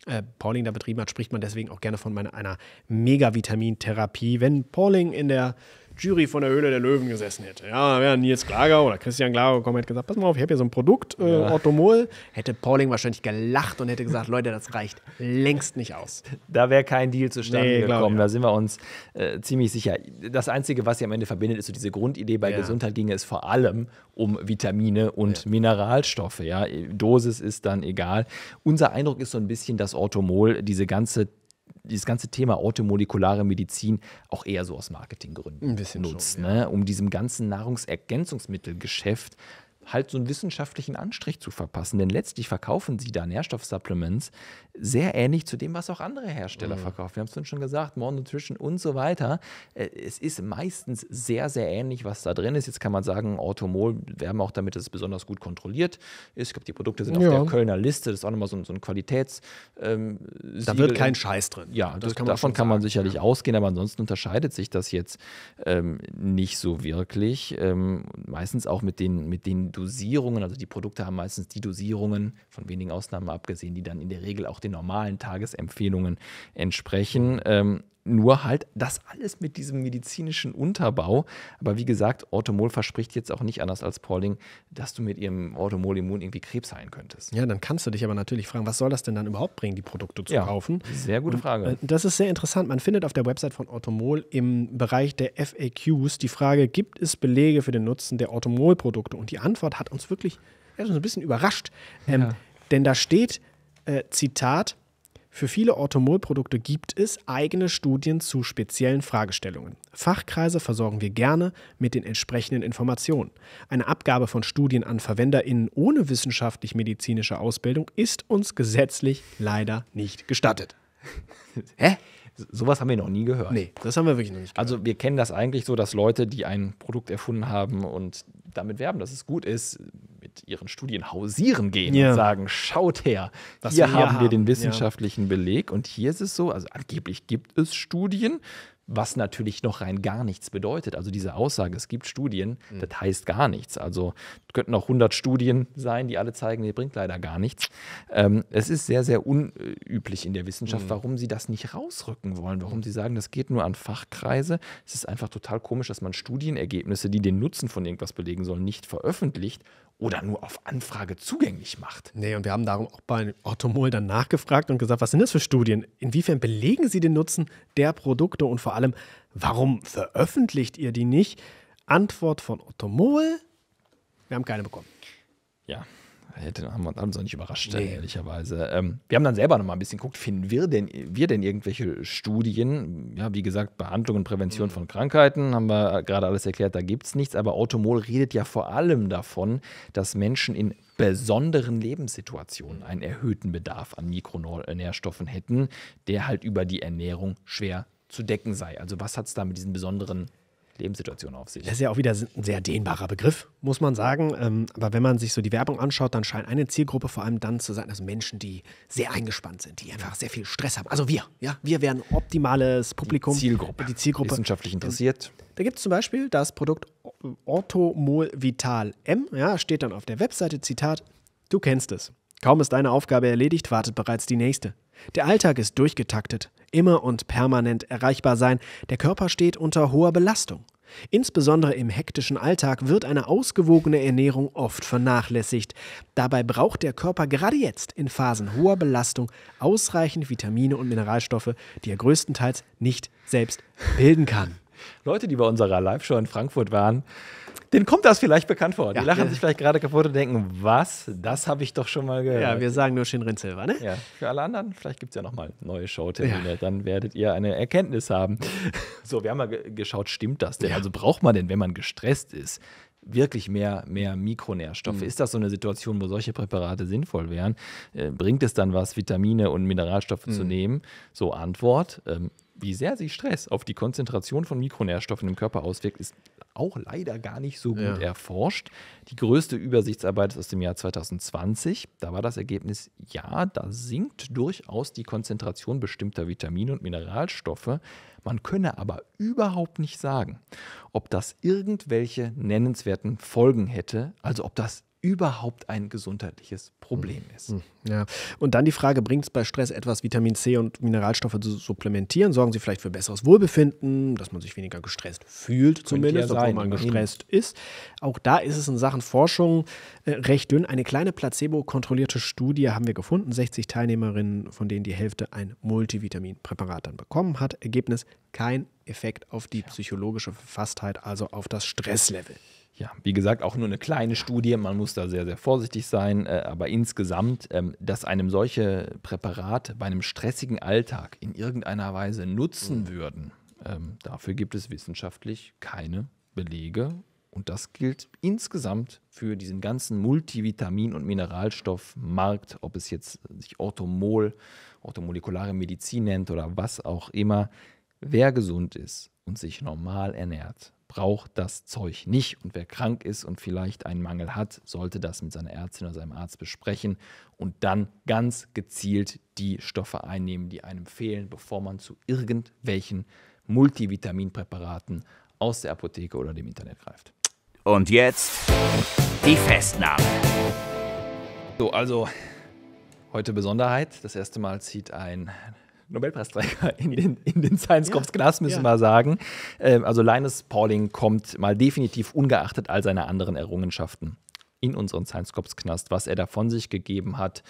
äh, Pauling da betrieben hat, spricht man deswegen auch gerne von einer Megavitamintherapie. Wenn Pauling in der Jury von der Höhle der Löwen gesessen hätte. Ja, wäre Nils Klager oder Christian Klager gekommen, hätte gesagt, pass mal auf, ich habe hier so ein Produkt, äh, ja. Orthomol. Hätte Pauling wahrscheinlich gelacht und hätte gesagt, Leute, das reicht längst nicht aus. Da wäre kein Deal zustande nee, gekommen, da sind wir uns äh, ziemlich sicher. Das Einzige, was sie am Ende verbindet, ist so diese Grundidee, bei ja. Gesundheit ginge es vor allem um Vitamine und ja. Mineralstoffe. Ja? Dosis ist dann egal. Unser Eindruck ist so ein bisschen, dass Orthomol diese ganze dieses ganze Thema automolekulare Medizin auch eher so aus Marketinggründen nutzt, schon, ja. ne? um diesem ganzen Nahrungsergänzungsmittelgeschäft halt so einen wissenschaftlichen Anstrich zu verpassen. Denn letztlich verkaufen sie da Nährstoffsupplements sehr ähnlich zu dem, was auch andere Hersteller mhm. verkaufen. Wir haben es schon gesagt, More Nutrition und so weiter. Äh, es ist meistens sehr, sehr ähnlich, was da drin ist. Jetzt kann man sagen, Orthomol werben auch damit, dass es besonders gut kontrolliert ist. Ich glaube, die Produkte sind ja. auf der Kölner Liste. Das ist auch nochmal so, so ein Qualitäts. Ähm, da wird kein Scheiß drin. Ja, das das kann davon kann man sicherlich ja. ausgehen, aber ansonsten unterscheidet sich das jetzt ähm, nicht so wirklich. Ähm, meistens auch mit denen, mit denen du Dosierungen, also die Produkte haben meistens die Dosierungen, von wenigen Ausnahmen abgesehen, die dann in der Regel auch den normalen Tagesempfehlungen entsprechen. Ähm, nur halt das alles mit diesem medizinischen Unterbau. Aber wie gesagt, Automol verspricht jetzt auch nicht anders als Pauling, dass du mit ihrem Automol-Immun irgendwie Krebs heilen könntest. Ja, dann kannst du dich aber natürlich fragen, was soll das denn dann überhaupt bringen, die Produkte zu ja, kaufen? Sehr gute Frage. Und, äh, das ist sehr interessant. Man findet auf der Website von Automol im Bereich der FAQs die Frage, gibt es Belege für den Nutzen der Automol-Produkte? Und die Antwort hat uns wirklich hat uns ein bisschen überrascht. Ähm, ja. Denn da steht, äh, Zitat, für viele Orthomol-Produkte gibt es eigene Studien zu speziellen Fragestellungen. Fachkreise versorgen wir gerne mit den entsprechenden Informationen. Eine Abgabe von Studien an VerwenderInnen ohne wissenschaftlich-medizinische Ausbildung ist uns gesetzlich leider nicht gestattet. Hä? Sowas haben wir noch nie gehört. Nee, das haben wir wirklich noch nicht gehört. Also wir kennen das eigentlich so, dass Leute, die ein Produkt erfunden haben und damit werben, dass es gut ist, mit ihren Studien hausieren gehen ja. und sagen, schaut her, das hier haben wir den wissenschaftlichen ja. Beleg und hier ist es so, also angeblich gibt es Studien, was natürlich noch rein gar nichts bedeutet. Also diese Aussage, es gibt Studien, mhm. das heißt gar nichts. Also es könnten auch 100 Studien sein, die alle zeigen, die bringt leider gar nichts. Ähm, es ist sehr, sehr unüblich in der Wissenschaft, mhm. warum sie das nicht rausrücken wollen, warum sie sagen, das geht nur an Fachkreise. Es ist einfach total komisch, dass man Studienergebnisse, die den Nutzen von irgendwas belegen sollen, nicht veröffentlicht oder nur auf Anfrage zugänglich macht. Nee, und wir haben darum auch bei Automol dann nachgefragt und gesagt, was sind das für Studien? Inwiefern belegen sie den Nutzen der Produkte und vor allem, warum veröffentlicht ihr die nicht? Antwort von Automol, wir haben keine bekommen. Ja, Hätte, haben wir uns auch nicht überrascht, nee. ehrlicherweise. Ähm, wir haben dann selber noch mal ein bisschen geguckt, finden wir denn, wir denn irgendwelche Studien? Ja, wie gesagt, Behandlung und Prävention mhm. von Krankheiten, haben wir gerade alles erklärt, da gibt es nichts. Aber Automol redet ja vor allem davon, dass Menschen in besonderen Lebenssituationen einen erhöhten Bedarf an Mikronährstoffen hätten, der halt über die Ernährung schwer zu decken sei. Also was hat es da mit diesen besonderen Lebenssituation auf sich. Das ist ja auch wieder ein sehr dehnbarer Begriff, muss man sagen. Ähm, aber wenn man sich so die Werbung anschaut, dann scheint eine Zielgruppe vor allem dann zu sein, also Menschen, die sehr eingespannt sind, die einfach sehr viel Stress haben. Also wir, ja, wir wären optimales Publikum. Die Zielgruppe. Die Zielgruppe. Wissenschaftlich ähm, interessiert. Da gibt es zum Beispiel das Produkt Orthomol Vital M, ja, steht dann auf der Webseite, Zitat, du kennst es. Kaum ist eine Aufgabe erledigt, wartet bereits die nächste. Der Alltag ist durchgetaktet immer und permanent erreichbar sein. Der Körper steht unter hoher Belastung. Insbesondere im hektischen Alltag wird eine ausgewogene Ernährung oft vernachlässigt. Dabei braucht der Körper gerade jetzt in Phasen hoher Belastung ausreichend Vitamine und Mineralstoffe, die er größtenteils nicht selbst bilden kann. Leute, die bei unserer Live-Show in Frankfurt waren, den kommt das vielleicht bekannt vor. Die ja. lachen sich vielleicht gerade kaputt und denken, was? Das habe ich doch schon mal gehört. Ja, wir sagen nur Shinrin Silver, ne? Ja, für alle anderen, vielleicht gibt es ja nochmal neue Showtermine. Ja. Dann werdet ihr eine Erkenntnis haben. so, wir haben mal geschaut, stimmt das denn? Ja. Also braucht man denn, wenn man gestresst ist, wirklich mehr, mehr Mikronährstoffe. Mhm. Ist das so eine Situation, wo solche Präparate sinnvoll wären? Äh, bringt es dann was, Vitamine und Mineralstoffe mhm. zu nehmen? So Antwort, ähm, wie sehr sich Stress auf die Konzentration von Mikronährstoffen im Körper auswirkt, ist auch leider gar nicht so gut ja. erforscht. Die größte Übersichtsarbeit ist aus dem Jahr 2020. Da war das Ergebnis, ja, da sinkt durchaus die Konzentration bestimmter Vitamine und Mineralstoffe. Man könne aber überhaupt nicht sagen, ob das irgendwelche nennenswerten Folgen hätte, also ob das überhaupt ein gesundheitliches Problem ist. Hm, ja, und dann die Frage, bringt es bei Stress etwas, Vitamin C und Mineralstoffe zu supplementieren? Sorgen sie vielleicht für besseres Wohlbefinden, dass man sich weniger gestresst fühlt zumindest, ja obwohl man gestresst ist. Auch da ist es in Sachen Forschung äh, recht dünn. Eine kleine placebo-kontrollierte Studie haben wir gefunden, 60 Teilnehmerinnen, von denen die Hälfte ein Multivitaminpräparat dann bekommen hat. Ergebnis, kein Effekt auf die psychologische Verfasstheit, also auf das Stresslevel ja, wie gesagt, auch nur eine kleine Studie. Man muss da sehr, sehr vorsichtig sein. Äh, aber insgesamt, ähm, dass einem solche Präparate bei einem stressigen Alltag in irgendeiner Weise nutzen mhm. würden, ähm, dafür gibt es wissenschaftlich keine Belege. Und das gilt insgesamt für diesen ganzen Multivitamin- und Mineralstoffmarkt, ob es jetzt sich Orthomol, orthomolekulare Medizin nennt oder was auch immer. Wer gesund ist und sich normal ernährt, braucht das Zeug nicht. Und wer krank ist und vielleicht einen Mangel hat, sollte das mit seiner Ärztin oder seinem Arzt besprechen und dann ganz gezielt die Stoffe einnehmen, die einem fehlen, bevor man zu irgendwelchen Multivitaminpräparaten aus der Apotheke oder dem Internet greift. Und jetzt die Festnahme. So, also heute Besonderheit. Das erste Mal zieht ein Nobelpreisträger in den, in den Science Cops ja. Glas, müssen ja. wir sagen. Ähm, also Linus Pauling kommt mal definitiv ungeachtet all seiner anderen Errungenschaften in unseren Science Cops Knast. Was er da von sich gegeben hat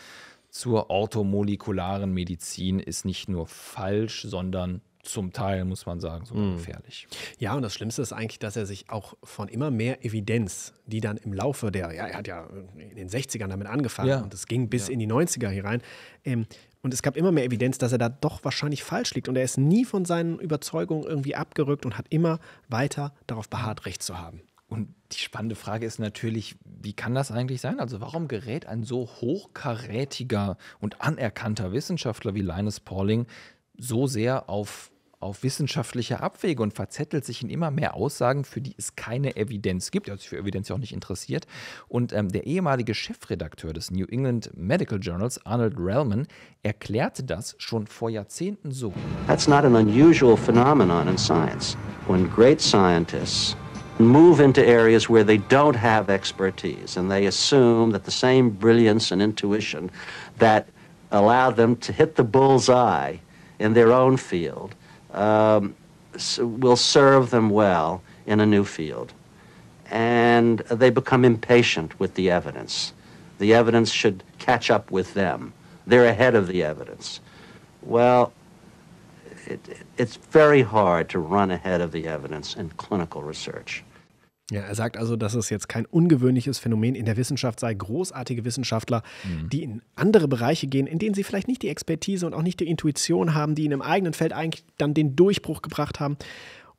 zur orthomolekularen Medizin ist nicht nur falsch, sondern zum Teil, muss man sagen, sogar mm. gefährlich. Ja, und das Schlimmste ist eigentlich, dass er sich auch von immer mehr Evidenz, die dann im Laufe der, ja, er hat ja in den 60ern damit angefangen ja. und es ging bis ja. in die 90er hier rein, ähm, und es gab immer mehr Evidenz, dass er da doch wahrscheinlich falsch liegt. Und er ist nie von seinen Überzeugungen irgendwie abgerückt und hat immer weiter darauf beharrt, Recht zu haben. Und die spannende Frage ist natürlich, wie kann das eigentlich sein? Also warum gerät ein so hochkarätiger und anerkannter Wissenschaftler wie Linus Pauling so sehr auf auf wissenschaftliche Abwege und verzettelt sich in immer mehr Aussagen, für die es keine Evidenz gibt. Er also hat sich für Evidenz ja auch nicht interessiert. Und ähm, der ehemalige Chefredakteur des New England Medical Journals, Arnold Rellman, erklärte das schon vor Jahrzehnten so. That's not an unusual phenomenon in science. When great scientists move into areas where they don't have expertise and they assume that the same brilliance and intuition that allowed them to hit the bullseye in their own field um, will serve them well in a new field. And they become impatient with the evidence. The evidence should catch up with them. They're ahead of the evidence. Well, it, it's very hard to run ahead of the evidence in clinical research. Ja, er sagt also, dass es jetzt kein ungewöhnliches Phänomen in der Wissenschaft sei. Großartige Wissenschaftler, mhm. die in andere Bereiche gehen, in denen sie vielleicht nicht die Expertise und auch nicht die Intuition haben, die ihnen im eigenen Feld eigentlich dann den Durchbruch gebracht haben.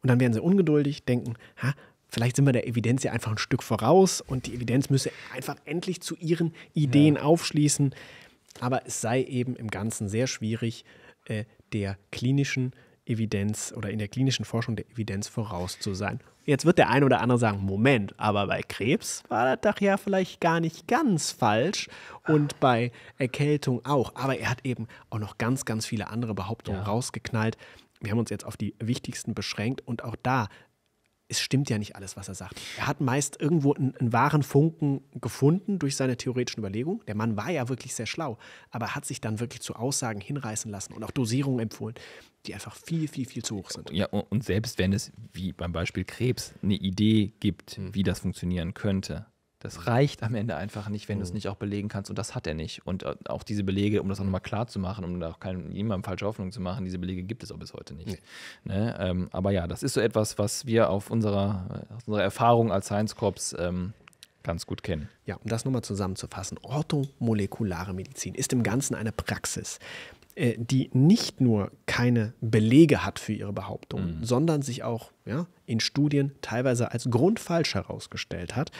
Und dann werden sie ungeduldig, denken, ha, vielleicht sind wir der Evidenz ja einfach ein Stück voraus und die Evidenz müsse einfach endlich zu ihren Ideen ja. aufschließen. Aber es sei eben im Ganzen sehr schwierig, äh, der klinischen Evidenz oder in der klinischen Forschung der Evidenz voraus zu sein. Jetzt wird der eine oder andere sagen, Moment, aber bei Krebs war das doch ja vielleicht gar nicht ganz falsch und ah. bei Erkältung auch. Aber er hat eben auch noch ganz, ganz viele andere Behauptungen ja. rausgeknallt. Wir haben uns jetzt auf die wichtigsten beschränkt und auch da, es stimmt ja nicht alles, was er sagt. Er hat meist irgendwo einen, einen wahren Funken gefunden durch seine theoretischen Überlegungen. Der Mann war ja wirklich sehr schlau, aber hat sich dann wirklich zu Aussagen hinreißen lassen und auch Dosierungen empfohlen, die einfach viel, viel, viel zu hoch sind. Ja, und selbst wenn es, wie beim Beispiel Krebs, eine Idee gibt, mhm. wie das funktionieren könnte, das reicht am Ende einfach nicht, wenn mhm. du es hm. nicht auch belegen kannst. Und das hat er nicht. Und äh, auch diese Belege, um das auch nochmal klar zu machen, um da auch niemandem falsche Hoffnung zu machen, diese Belege gibt es auch bis heute nicht. Nee. Ne? Ähm, aber ja, das ist so etwas, was wir auf unserer, äh, auf unserer Erfahrung als Science Corps ähm, ganz gut kennen. Ja, um das nochmal zusammenzufassen. Orthomolekulare Medizin ist im Ganzen eine Praxis, äh, die nicht nur keine Belege hat für ihre Behauptungen, mhm. sondern sich auch ja, in Studien teilweise als grundfalsch herausgestellt hat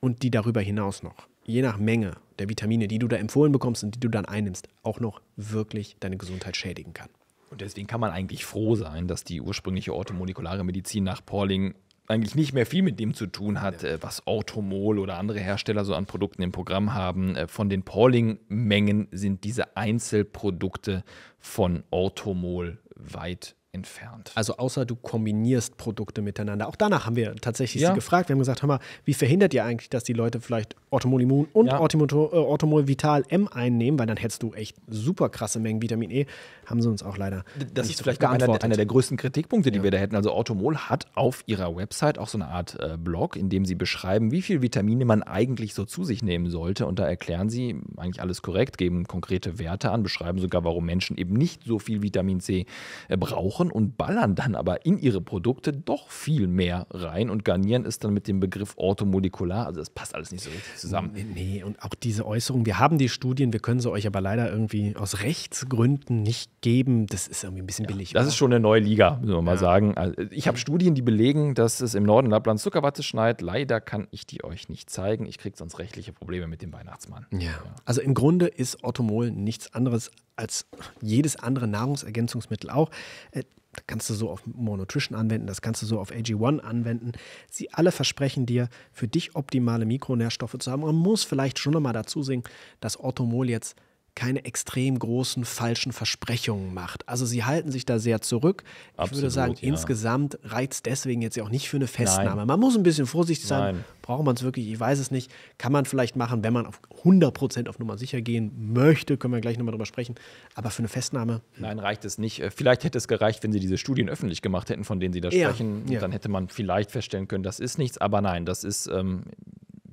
und die darüber hinaus noch, je nach Menge der Vitamine, die du da empfohlen bekommst und die du dann einnimmst, auch noch wirklich deine Gesundheit schädigen kann. Und deswegen kann man eigentlich froh sein, dass die ursprüngliche orthomolekulare Medizin nach Pauling eigentlich nicht mehr viel mit dem zu tun hat, ja. Äh, was Automol oder andere Hersteller so an Produkten im Programm haben. Äh, von den Pauling-Mengen sind diese Einzelprodukte von Automol weit entfernt. Also außer du kombinierst Produkte miteinander. Auch danach haben wir tatsächlich ja. sie gefragt. Wir haben gesagt, hör mal, wie verhindert ihr eigentlich, dass die Leute vielleicht Orthomol Immun und ja. Orthomol, äh, Vital M einnehmen, weil dann hättest du echt super krasse Mengen Vitamin E. Haben sie uns auch leider Das ist vielleicht einer, einer der größten Kritikpunkte, die ja. wir da hätten. Also Orthomol hat auf ihrer Website auch so eine Art äh, Blog, in dem sie beschreiben, wie viel Vitamine man eigentlich so zu sich nehmen sollte. Und da erklären sie eigentlich alles korrekt, geben konkrete Werte an, beschreiben sogar, warum Menschen eben nicht so viel Vitamin C äh, brauchen kochen und ballern dann aber in ihre Produkte doch viel mehr rein und garnieren es dann mit dem Begriff orthomolekular. Also das passt alles nicht so richtig zusammen. Nee, nee, und auch diese Äußerung, wir haben die Studien, wir können sie euch aber leider irgendwie aus Rechtsgründen nicht geben. Das ist irgendwie ein bisschen ja, billig. Das oder? ist schon eine neue Liga, müssen wir mal sagen. Also ich habe Studien, die belegen, dass es im Norden Lapplands Zuckerwatte schneit. Leider kann ich die euch nicht zeigen. Ich kriege sonst rechtliche Probleme mit dem Weihnachtsmann. Ja. ja. Also im Grunde ist Orthomol nichts anderes als jedes andere Nahrungsergänzungsmittel auch. Äh, das kannst du so auf Monotrition anwenden, das kannst du so auf AG1 anwenden. Sie alle versprechen dir, für dich optimale Mikronährstoffe zu haben. Man muss vielleicht schon nochmal dazu sehen, dass Orthomol jetzt keine extrem großen falschen Versprechungen macht. Also sie halten sich da sehr zurück. Ich würde sagen, ja. insgesamt reizt deswegen jetzt ja auch nicht für eine Festnahme. Nein. Man muss ein bisschen vorsichtig sein. Nein. Braucht man es wirklich? Ich weiß es nicht. Kann man vielleicht machen, wenn man auf 100% auf Nummer sicher gehen möchte. Können wir gleich nochmal drüber sprechen. Aber für eine Festnahme. Hm. Nein, reicht es nicht. Äh, vielleicht hätte es gereicht, wenn sie diese Studien öffentlich gemacht hätten, von denen sie da ja. sprechen. Ja. Dann hätte man vielleicht feststellen können, das ist nichts. Aber nein, das ist, ähm,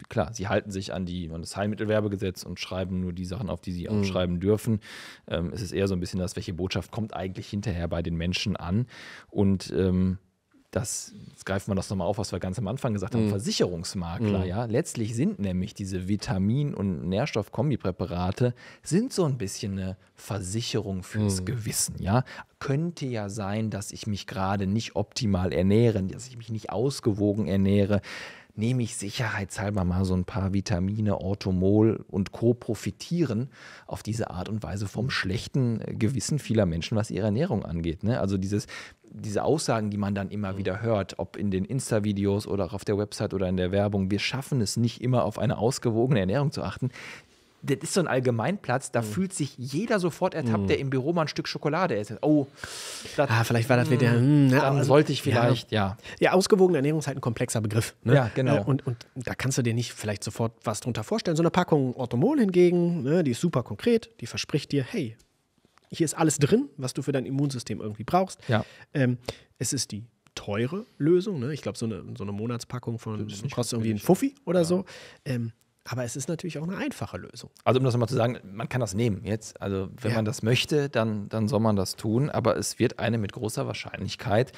klar, sie halten sich an, die, an das Heilmittelwerbegesetz und schreiben nur die Sachen auf, die sie auch mhm. schreiben dürfen. Ähm, es ist eher so ein bisschen das, welche Botschaft kommt eigentlich hinterher bei den Menschen an. Und ähm, das, jetzt greifen wir das nochmal auf, was wir ganz am Anfang gesagt haben, mhm. Versicherungsmakler, mhm. ja. Letztlich sind nämlich diese Vitamin- und Nährstoffkombipräparate sind so ein bisschen eine Versicherung fürs mhm. Gewissen, ja. Könnte ja sein, dass ich mich gerade nicht optimal ernähre, dass ich mich nicht ausgewogen ernähre nehme ich sicherheitshalber mal so ein paar Vitamine, Orthomol und Co. profitieren auf diese Art und Weise vom schlechten äh, Gewissen vieler Menschen, was ihre Ernährung angeht. Ne? Also dieses, diese Aussagen, die man dann immer mhm. wieder hört, ob in den Insta-Videos oder auch auf der Website oder in der Werbung, wir schaffen es nicht immer auf eine ausgewogene Ernährung zu achten, das ist so ein Allgemeinplatz, da mhm. fühlt sich jeder sofort ertappt, mhm. der im Büro mal ein Stück Schokolade isst. Oh, das, ah, vielleicht war das wieder, mh, mm, hm, ne, dann also, sollte ich vielleicht, ja. ja. Ja, ausgewogene Ernährung ist halt ein komplexer Begriff. Ne? Ja, genau. Äh, und, und da kannst du dir nicht vielleicht sofort was drunter vorstellen. So eine Packung Orthomol hingegen, ne, die ist super konkret, die verspricht dir, hey, hier ist alles drin, was du für dein Immunsystem irgendwie brauchst. Ja. Ähm, es ist die teure Lösung. Ne? Ich glaube, so eine, so eine Monatspackung von kostet irgendwie einen Fuffi oder ja. so. Ähm, aber es ist natürlich auch eine einfache Lösung. Also um das nochmal zu sagen, man kann das nehmen jetzt. Also wenn ja. man das möchte, dann, dann soll man das tun. Aber es wird einem mit großer Wahrscheinlichkeit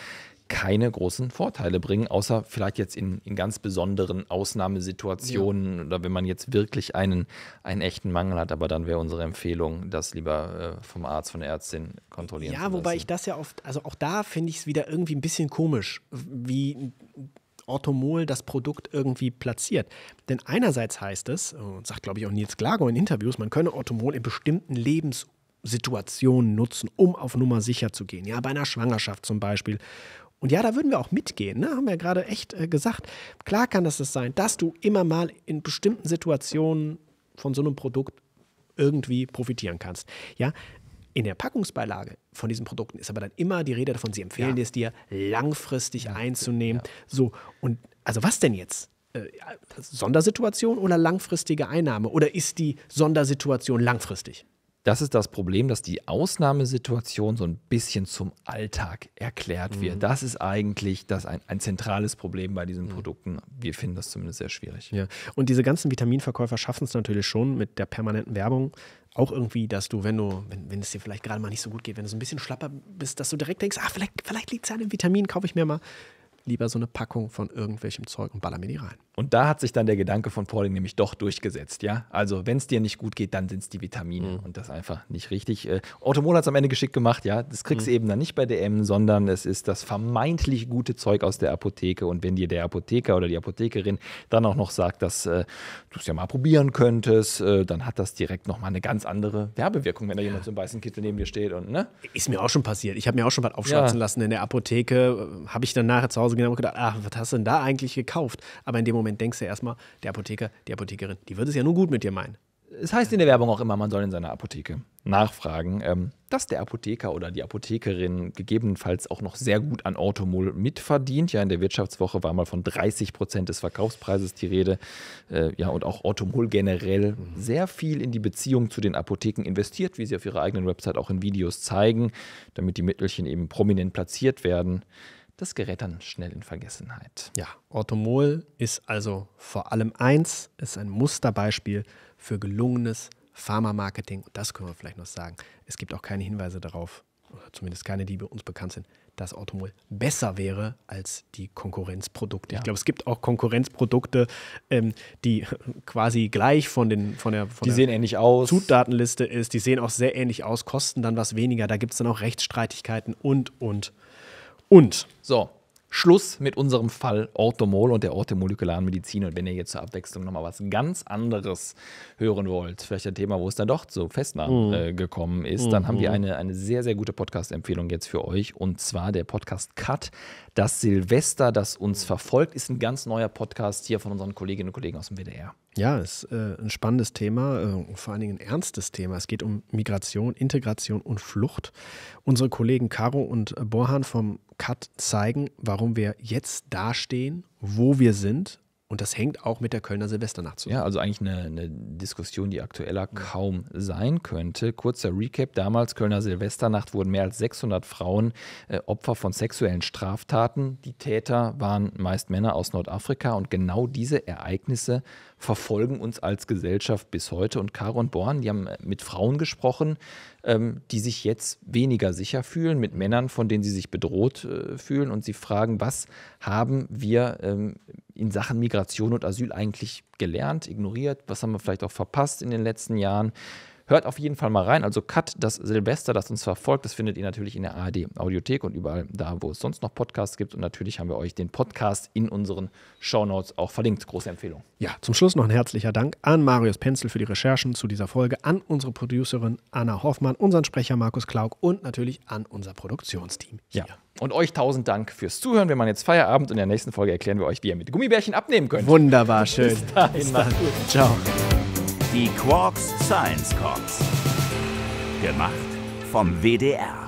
keine großen Vorteile bringen, außer vielleicht jetzt in, in ganz besonderen Ausnahmesituationen ja. oder wenn man jetzt wirklich einen, einen echten Mangel hat. Aber dann wäre unsere Empfehlung, das lieber äh, vom Arzt, von der Ärztin kontrollieren ja, zu lassen. Ja, wobei ich das ja oft, also auch da finde ich es wieder irgendwie ein bisschen komisch, wie Orthomol das Produkt irgendwie platziert. Denn einerseits heißt es, und sagt glaube ich auch Nils Glago in Interviews, man könne Orthomol in bestimmten Lebenssituationen nutzen, um auf Nummer sicher zu gehen. Ja, bei einer Schwangerschaft zum Beispiel. Und ja, da würden wir auch mitgehen, ne? haben wir ja gerade echt äh, gesagt. Klar kann das es sein, dass du immer mal in bestimmten Situationen von so einem Produkt irgendwie profitieren kannst. Ja, in der Packungsbeilage von diesen Produkten ist aber dann immer die Rede davon, sie empfehlen ja. es dir langfristig ja. einzunehmen. Ja. So, und also was denn jetzt? Äh, Sondersituation oder langfristige Einnahme? Oder ist die Sondersituation langfristig? Das ist das Problem, dass die Ausnahmesituation so ein bisschen zum Alltag erklärt wird. Mhm. Das ist eigentlich das ein, ein zentrales Problem bei diesen mhm. Produkten. Wir finden das zumindest sehr schwierig. Ja. Und diese ganzen Vitaminverkäufer schaffen es natürlich schon mit der permanenten Werbung auch irgendwie, dass du, wenn du, wenn, wenn es dir vielleicht gerade mal nicht so gut geht, wenn du so ein bisschen schlapper bist, dass du direkt denkst, ah, vielleicht, vielleicht liegt es an dem Vitamin, kaufe ich mir mal lieber so eine Packung von irgendwelchem Zeug und baller mir die rein. Und da hat sich dann der Gedanke von Pauling nämlich doch durchgesetzt, ja. Also wenn es dir nicht gut geht, dann sind es die Vitamine mhm. und das einfach nicht richtig. Äh, Automol hat es am Ende geschickt gemacht, ja. Das kriegst mhm. du mhm. eben dann nicht bei DM, sondern es ist das vermeintlich gute Zeug aus der Apotheke. Und wenn dir der Apotheker oder die Apothekerin dann auch noch sagt, dass äh, du es ja mal probieren könntest, äh, dann hat das direkt nochmal eine ganz andere Werbewirkung, wenn da jemand so einen weißen Kittel neben dir steht und ne? Ist mir auch schon passiert. Ich habe mir auch schon was aufschwatzen ja. lassen in der Apotheke. Habe ich dann nachher zu Hause gehen und haben gedacht, ah, was hast du denn da eigentlich gekauft? Aber in dem Moment denkst du erstmal, der Apotheker, die Apothekerin, die wird es ja nur gut mit dir meinen. Es heißt in der Werbung auch immer, man soll in seiner Apotheke nachfragen, ähm, dass der Apotheker oder die Apothekerin gegebenenfalls auch noch sehr gut an Orthomol mitverdient. Ja, in der Wirtschaftswoche war mal von 30 Prozent des Verkaufspreises die Rede. Äh, ja, und auch Orthomol generell mhm. sehr viel in die Beziehung zu den Apotheken investiert, wie sie auf ihrer eigenen Website auch in Videos zeigen, damit die Mittelchen eben prominent platziert werden. Das gerät dann schnell in Vergessenheit. Ja, Orthomol ist also vor allem eins, ist ein Musterbeispiel für gelungenes Pharma-Marketing. Und das können wir vielleicht noch sagen. Es gibt auch keine Hinweise darauf, oder zumindest keine, die bei uns bekannt sind, dass Orthomol besser wäre als die Konkurrenzprodukte. Ja. Ich glaube, es gibt auch Konkurrenzprodukte, ähm, die quasi gleich von, den, von der, von die sehen ähnlich aus. Zutatenliste ist. Die sehen auch sehr ähnlich aus, kosten dann was weniger. Da gibt es dann auch Rechtsstreitigkeiten und, und, und. So, Schluss mit unserem Fall Orthomol und der orthomolekularen Medizin. Und wenn ihr jetzt zur Abwechslung nochmal was ganz anderes hören wollt, vielleicht ein Thema, wo es dann doch zu Festnahmen äh, gekommen ist, dann haben wir mhm. eine, eine sehr, sehr gute Podcast-Empfehlung jetzt für euch. Und zwar der Podcast Cut, das Silvester, das uns verfolgt, ist ein ganz neuer Podcast hier von unseren Kolleginnen und Kollegen aus dem WDR. Ja, ist äh, ein spannendes Thema, äh, vor allen Dingen ein ernstes Thema. Es geht um Migration, Integration und Flucht. Unsere Kollegen Caro und äh, Borhan vom Cut zeigen, warum wir jetzt dastehen, wo wir sind und das hängt auch mit der Kölner Silvesternacht zusammen. Ja, also eigentlich eine, eine Diskussion, die aktueller kaum sein könnte. Kurzer Recap: Damals Kölner Silvesternacht wurden mehr als 600 Frauen äh, Opfer von sexuellen Straftaten. Die Täter waren meist Männer aus Nordafrika und genau diese Ereignisse verfolgen uns als Gesellschaft bis heute. Und Caro und Born, die haben äh, mit Frauen gesprochen, ähm, die sich jetzt weniger sicher fühlen, mit Männern, von denen sie sich bedroht äh, fühlen und sie fragen, was haben wir ähm, in Sachen Migration und Asyl eigentlich gelernt, ignoriert? Was haben wir vielleicht auch verpasst in den letzten Jahren? Hört auf jeden Fall mal rein. Also Cut, das Silvester, das uns verfolgt, das findet ihr natürlich in der ARD Audiothek und überall da, wo es sonst noch Podcasts gibt. Und natürlich haben wir euch den Podcast in unseren Shownotes auch verlinkt. Große Empfehlung. Ja, zum Schluss noch ein herzlicher Dank an Marius Penzel für die Recherchen zu dieser Folge, an unsere Producerin Anna Hoffmann, unseren Sprecher Markus Klauk und natürlich an unser Produktionsteam. Hier. Ja. Und euch tausend Dank fürs Zuhören. Wir machen jetzt Feierabend. und In der nächsten Folge erklären wir euch, wie ihr mit Gummibärchen abnehmen könnt. Wunderbar, schön. Bis dahin, Bis Gut. Ciao. Die Quarks Science Corps. Gemacht vom WDR.